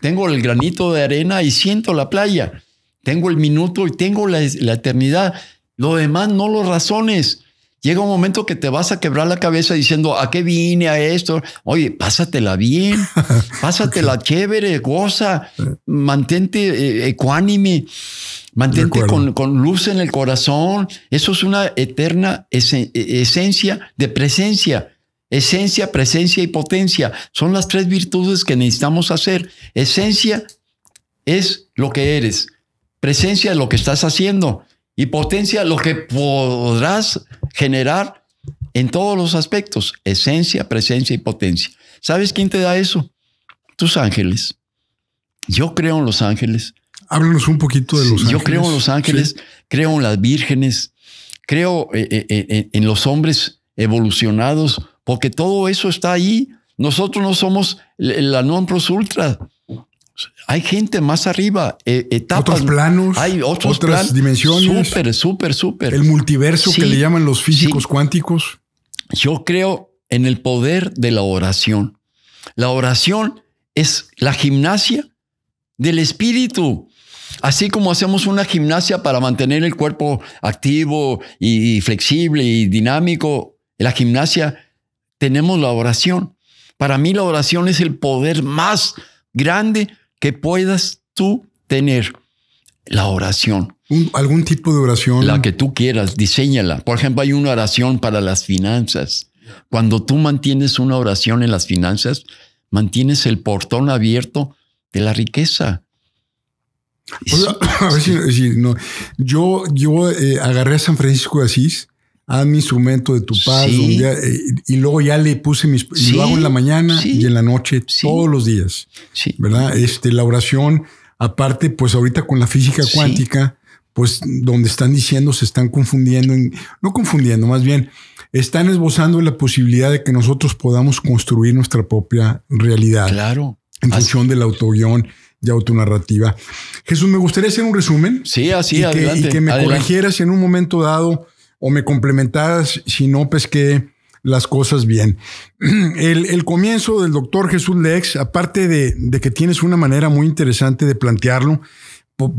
Tengo el granito de arena y siento la playa. Tengo el minuto y tengo la, eternidad. Lo demás no lo razones. Llega un momento que te vas a quebrar la cabeza diciendo, ¿a qué vine a esto? Oye, pásatela bien, pásatela chévere, goza, mantente eh, ecuánime, mantente con, luz en el corazón. Eso es una eterna e, esencia de presencia. Esencia, presencia y potencia son las tres virtudes que necesitamos hacer. Esencia es lo que eres presencia lo que estás haciendo y potencia lo que podrás generar en todos los aspectos, esencia, presencia y potencia. ¿Sabes quién te da eso? Tus ángeles. Yo creo en los ángeles. Háblanos un poquito de los ángeles. Yo creo en los ángeles, creo en las vírgenes, creo eh, eh, eh, en los hombres evolucionados, porque todo eso está ahí. Nosotros no somos la non plus ultra hay gente más arriba, eh, etapas. Otros planos, hay otras dimensiones. Súper, súper, súper. El multiverso que le llaman los físicos cuánticos. Yo creo en el poder de la oración. La oración es la gimnasia del espíritu. Así como hacemos una gimnasia para mantener el cuerpo activo y flexible y dinámico, la gimnasia, tenemos la oración. Para mí la oración es el poder más grande que puedas tú tener la oración. ¿Algún tipo de oración? La que tú quieras, diseñala. Por ejemplo, hay una oración para las finanzas. Cuando tú mantienes una oración en las finanzas, mantienes el portón abierto de la riqueza. a ver si, no. Yo, yo eh, agarré a San Francisco de Asís Haz mi instrumento de tu paz. Eh, y, luego ya le puse mis... lo hago en la mañana y en la noche, todos los días. ¿Verdad? Este, la oración, aparte, pues ahorita con la física cuántica, pues donde están diciendo, se están confundiendo, no confundiendo, más bien, están esbozando la posibilidad de que nosotros podamos construir nuestra propia realidad. Claro. En función del autoguión y autonarrativa. Jesús, me gustaría hacer un resumen. Sí, así, adelante. Y que me adelante. en un momento dado o me complementaras si no pesqué las cosas bien. El, comienzo del doctor Jesús Lex, aparte de, que tienes una manera muy interesante de plantearlo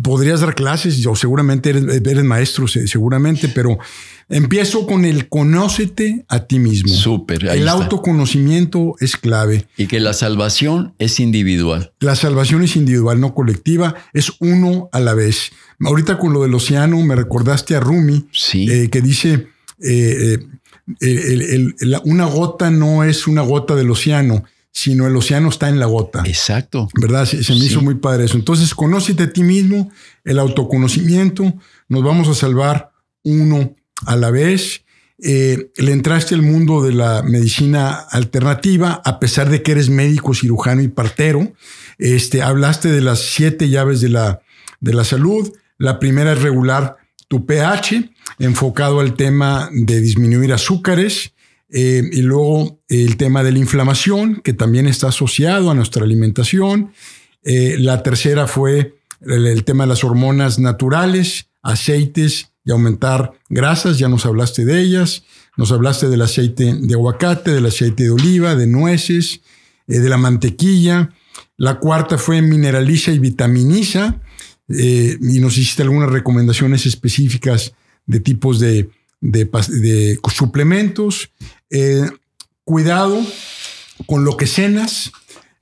podrías dar clases o seguramente eres, maestro, seguramente, pero empiezo con el conócete a ti mismo. Súper. El autoconocimiento es clave. Y que la salvación es individual. La salvación es individual, no colectiva, es uno a la vez. Ahorita con lo del océano me recordaste a Rumi, eh, que dice... Eh, eh, una gota no es una gota del océano, sino el océano está en la gota. Exacto. ¿Verdad? Se, me hizo muy padre eso. Entonces, conócete a ti mismo, el autoconocimiento, nos vamos a salvar uno a la vez. Eh, le entraste al mundo de la medicina alternativa, a pesar de que eres médico, cirujano y partero. Este, hablaste de las siete llaves de de la salud. La primera es regular tu pH, enfocado al tema de disminuir azúcares. Eh, y luego eh, el tema de la inflamación, que también está asociado a nuestra alimentación. Eh, la tercera fue el, tema de las hormonas naturales, aceites y aumentar grasas, ya nos hablaste de ellas, nos hablaste del aceite de aguacate, del aceite de oliva, de nueces, de la mantequilla. La cuarta fue mineraliza y vitaminiza, y nos hiciste algunas recomendaciones específicas de tipos de, de suplementos. Eh, cuidado con lo que cenas,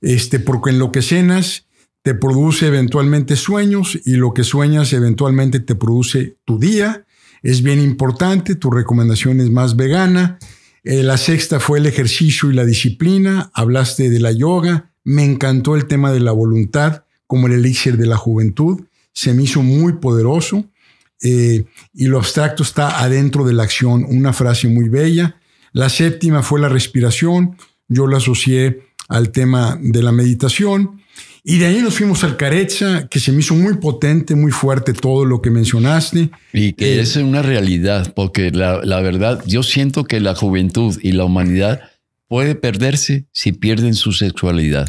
este, porque en lo que cenas te produce eventualmente sueños y lo que sueñas eventualmente te produce tu día. Es bien importante, tu recomendación es más vegana. Eh, la sexta fue el ejercicio y la disciplina, hablaste de la yoga, me encantó el tema de la voluntad como el elixir de la juventud, se me hizo muy poderoso. Eh, y lo abstracto está adentro de la acción, una frase muy bella. La séptima fue la respiración, yo la asocié al tema de la meditación. Y de ahí nos fuimos al Carecha, que se me hizo muy potente, muy fuerte todo lo que mencionaste. Y que eh, es una realidad, porque la, verdad, yo siento que la juventud y la humanidad puede perderse si pierden su sexualidad.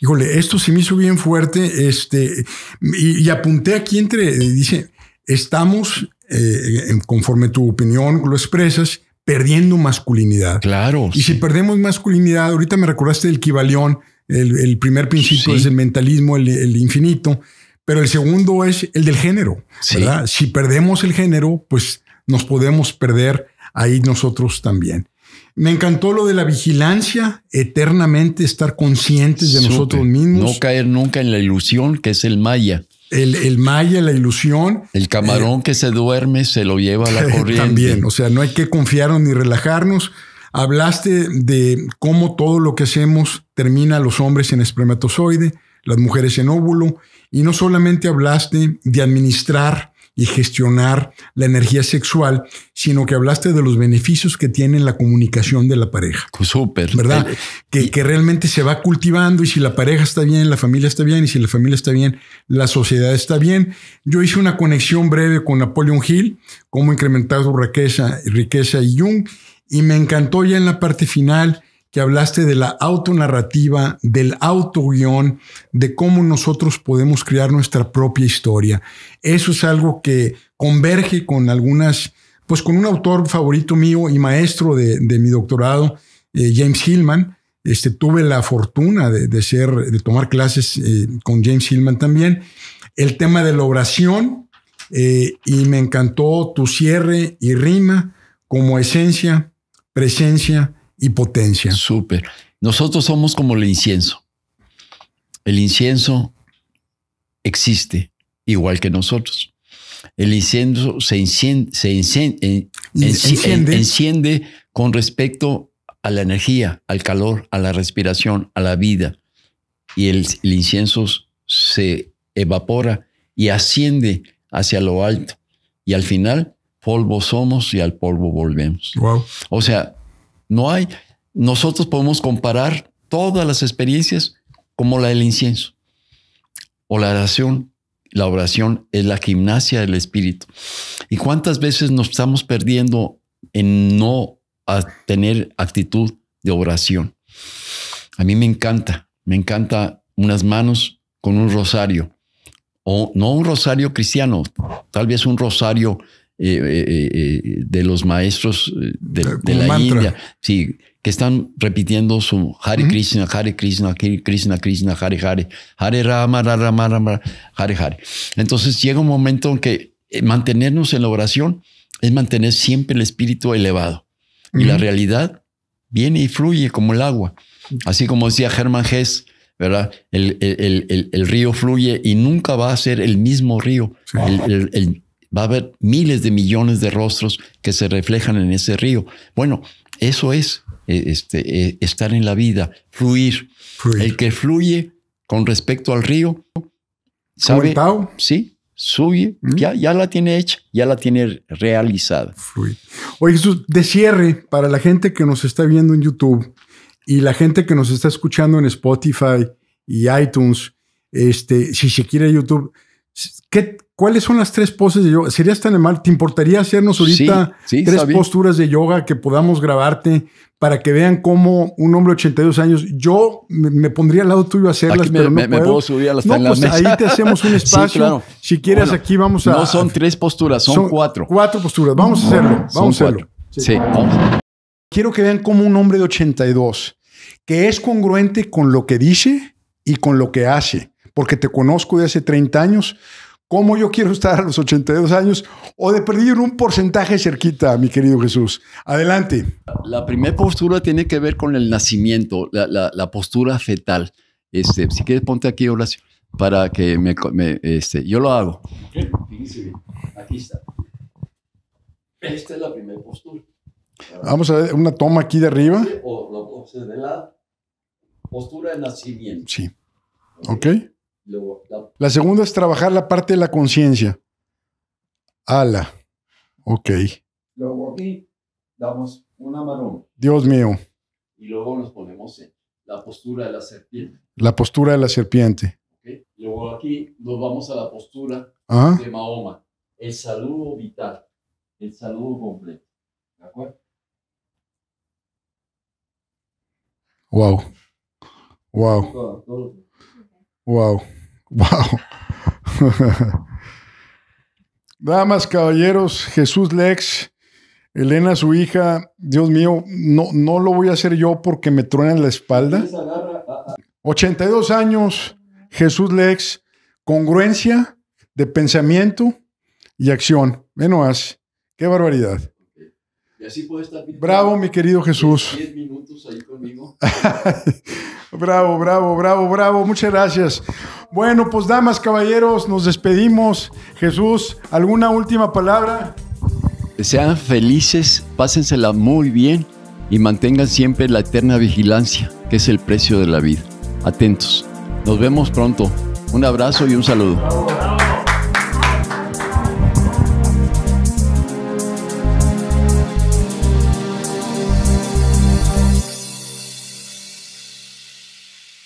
Híjole, esto se me hizo bien fuerte, este, y, apunté aquí entre, dice, estamos, eh, conforme tu opinión lo expresas, perdiendo masculinidad. Claro. Y si perdemos masculinidad, ahorita me recordaste del Kibalión, el, primer principio es el mentalismo, el, infinito, pero el segundo es el del género, Si perdemos el género, pues nos podemos perder ahí nosotros también. Me encantó lo de la vigilancia, eternamente estar conscientes de nosotros mismos. No caer nunca en la ilusión que es el Maya. El, el, maya, la ilusión. El camarón eh, que se duerme se lo lleva a la corriente. También, o sea, no hay que confiarnos ni relajarnos. Hablaste de cómo todo lo que hacemos termina los hombres en espermatozoide, las mujeres en óvulo, y no solamente hablaste de administrar y gestionar la energía sexual, sino que hablaste de los beneficios que tiene la comunicación de la pareja. Pues súper. ¿Verdad? que, que realmente se va cultivando y si la pareja está bien, la familia está bien y si la familia está bien, la sociedad está bien. Yo hice una conexión breve con Napoleon Hill, cómo incrementar su riqueza, riqueza y Jung, y me encantó ya en la parte final que hablaste de la autonarrativa, del autoguión, de cómo nosotros podemos crear nuestra propia historia. Eso es algo que converge con algunas, pues con un autor favorito mío y maestro de, mi doctorado, eh, James Hillman. Este, tuve la fortuna de, ser, de tomar clases eh, con James Hillman también. El tema de la oración, eh, y me encantó tu cierre y rima como esencia, presencia, y potencia. Súper. Nosotros somos como el incienso. El incienso existe igual que nosotros. El incienso se, enciende, con respecto a la energía, al calor, a la respiración, a la vida. Y el, el incienso se evapora y asciende hacia lo alto. Y al final, polvo somos y al polvo volvemos. Wow. O sea, no hay. Nosotros podemos comparar todas las experiencias como la del incienso o la oración. La oración es la gimnasia del espíritu. ¿Y cuántas veces nos estamos perdiendo en no tener actitud de oración? A mí me encanta, me encanta unas manos con un rosario, o no un rosario cristiano, tal vez un rosario eh, eh, eh, de los maestros de, la India, sí, que están repitiendo su Hare Krishna, Hare Krishna, Krishna, Krishna, Hare Hare, Hare Rama, Rama, Rama, Hare Hare. Entonces llega un momento en que mantenernos en la oración es mantener siempre el espíritu elevado y la realidad viene y fluye como el agua. Así como decía Germán Hess, ¿verdad? El, el, río fluye y nunca va a ser el mismo río va a haber miles de millones de rostros que se reflejan en ese río. Bueno, eso es eh, este, eh, estar en la vida, fluir. El que fluye con respecto al río, ¿sabe? Tao? Sí, suye, mm. ya, la tiene hecha, ya la tiene realizada. Fluir. Oye, Jesús, de cierre, para la gente que nos está viendo en YouTube y la gente que nos está escuchando en Spotify y iTunes, este, si se quiere YouTube, ¿Cuáles son las tres poses de yoga? ¿Serías tan mal. ¿Te importaría hacernos ahorita tres posturas de yoga que podamos grabarte para que vean cómo un hombre de 82 años, yo me, pondría al lado tuyo a hacerlas, pero no puedo. subir a las pues, Ahí te hacemos un espacio. Si quieres, aquí vamos a. No son tres posturas, son, cuatro. Cuatro posturas. Vamos a hacerlo. Vamos a hacerlo. Sí, Quiero que vean cómo un hombre de 82 que es congruente con lo que dice y con lo que hace porque te conozco de hace 30 años, como yo quiero estar a los 82 años o de perder un porcentaje cerquita, mi querido Jesús. Adelante. La primera postura tiene que ver con el nacimiento, la, la, postura fetal. Este, si quieres, ponte aquí, Horacio, para que me... me este, yo lo hago. Aquí está. Esta es la primera postura. Vamos a ver una toma aquí de arriba. la postura de nacimiento. Sí. Ok la... segunda es trabajar la parte de la conciencia. Ala. Ok. Luego aquí damos una mano. Dios mío. Y luego nos ponemos en la postura de la serpiente. La postura de la serpiente. Luego aquí nos vamos a la postura ah. de Mahoma. El saludo vital. El saludo completo. ¿De acuerdo? Wow. Wow. Wow. ¡Wow! Damas, caballeros, Jesús Lex, Elena, su hija, Dios mío, no, no lo voy a hacer yo porque me truenan la espalda. 82 años, Jesús Lex, congruencia de pensamiento y acción. Menos, qué barbaridad. Bravo, mi querido Jesús. bravo, bravo, bravo, bravo. Muchas gracias. Bueno, pues damas, caballeros, nos despedimos. Jesús, ¿alguna última palabra? Sean felices, pásensela muy bien y mantengan siempre la eterna vigilancia, que es el precio de la vida. Atentos. Nos vemos pronto. Un abrazo y un saludo.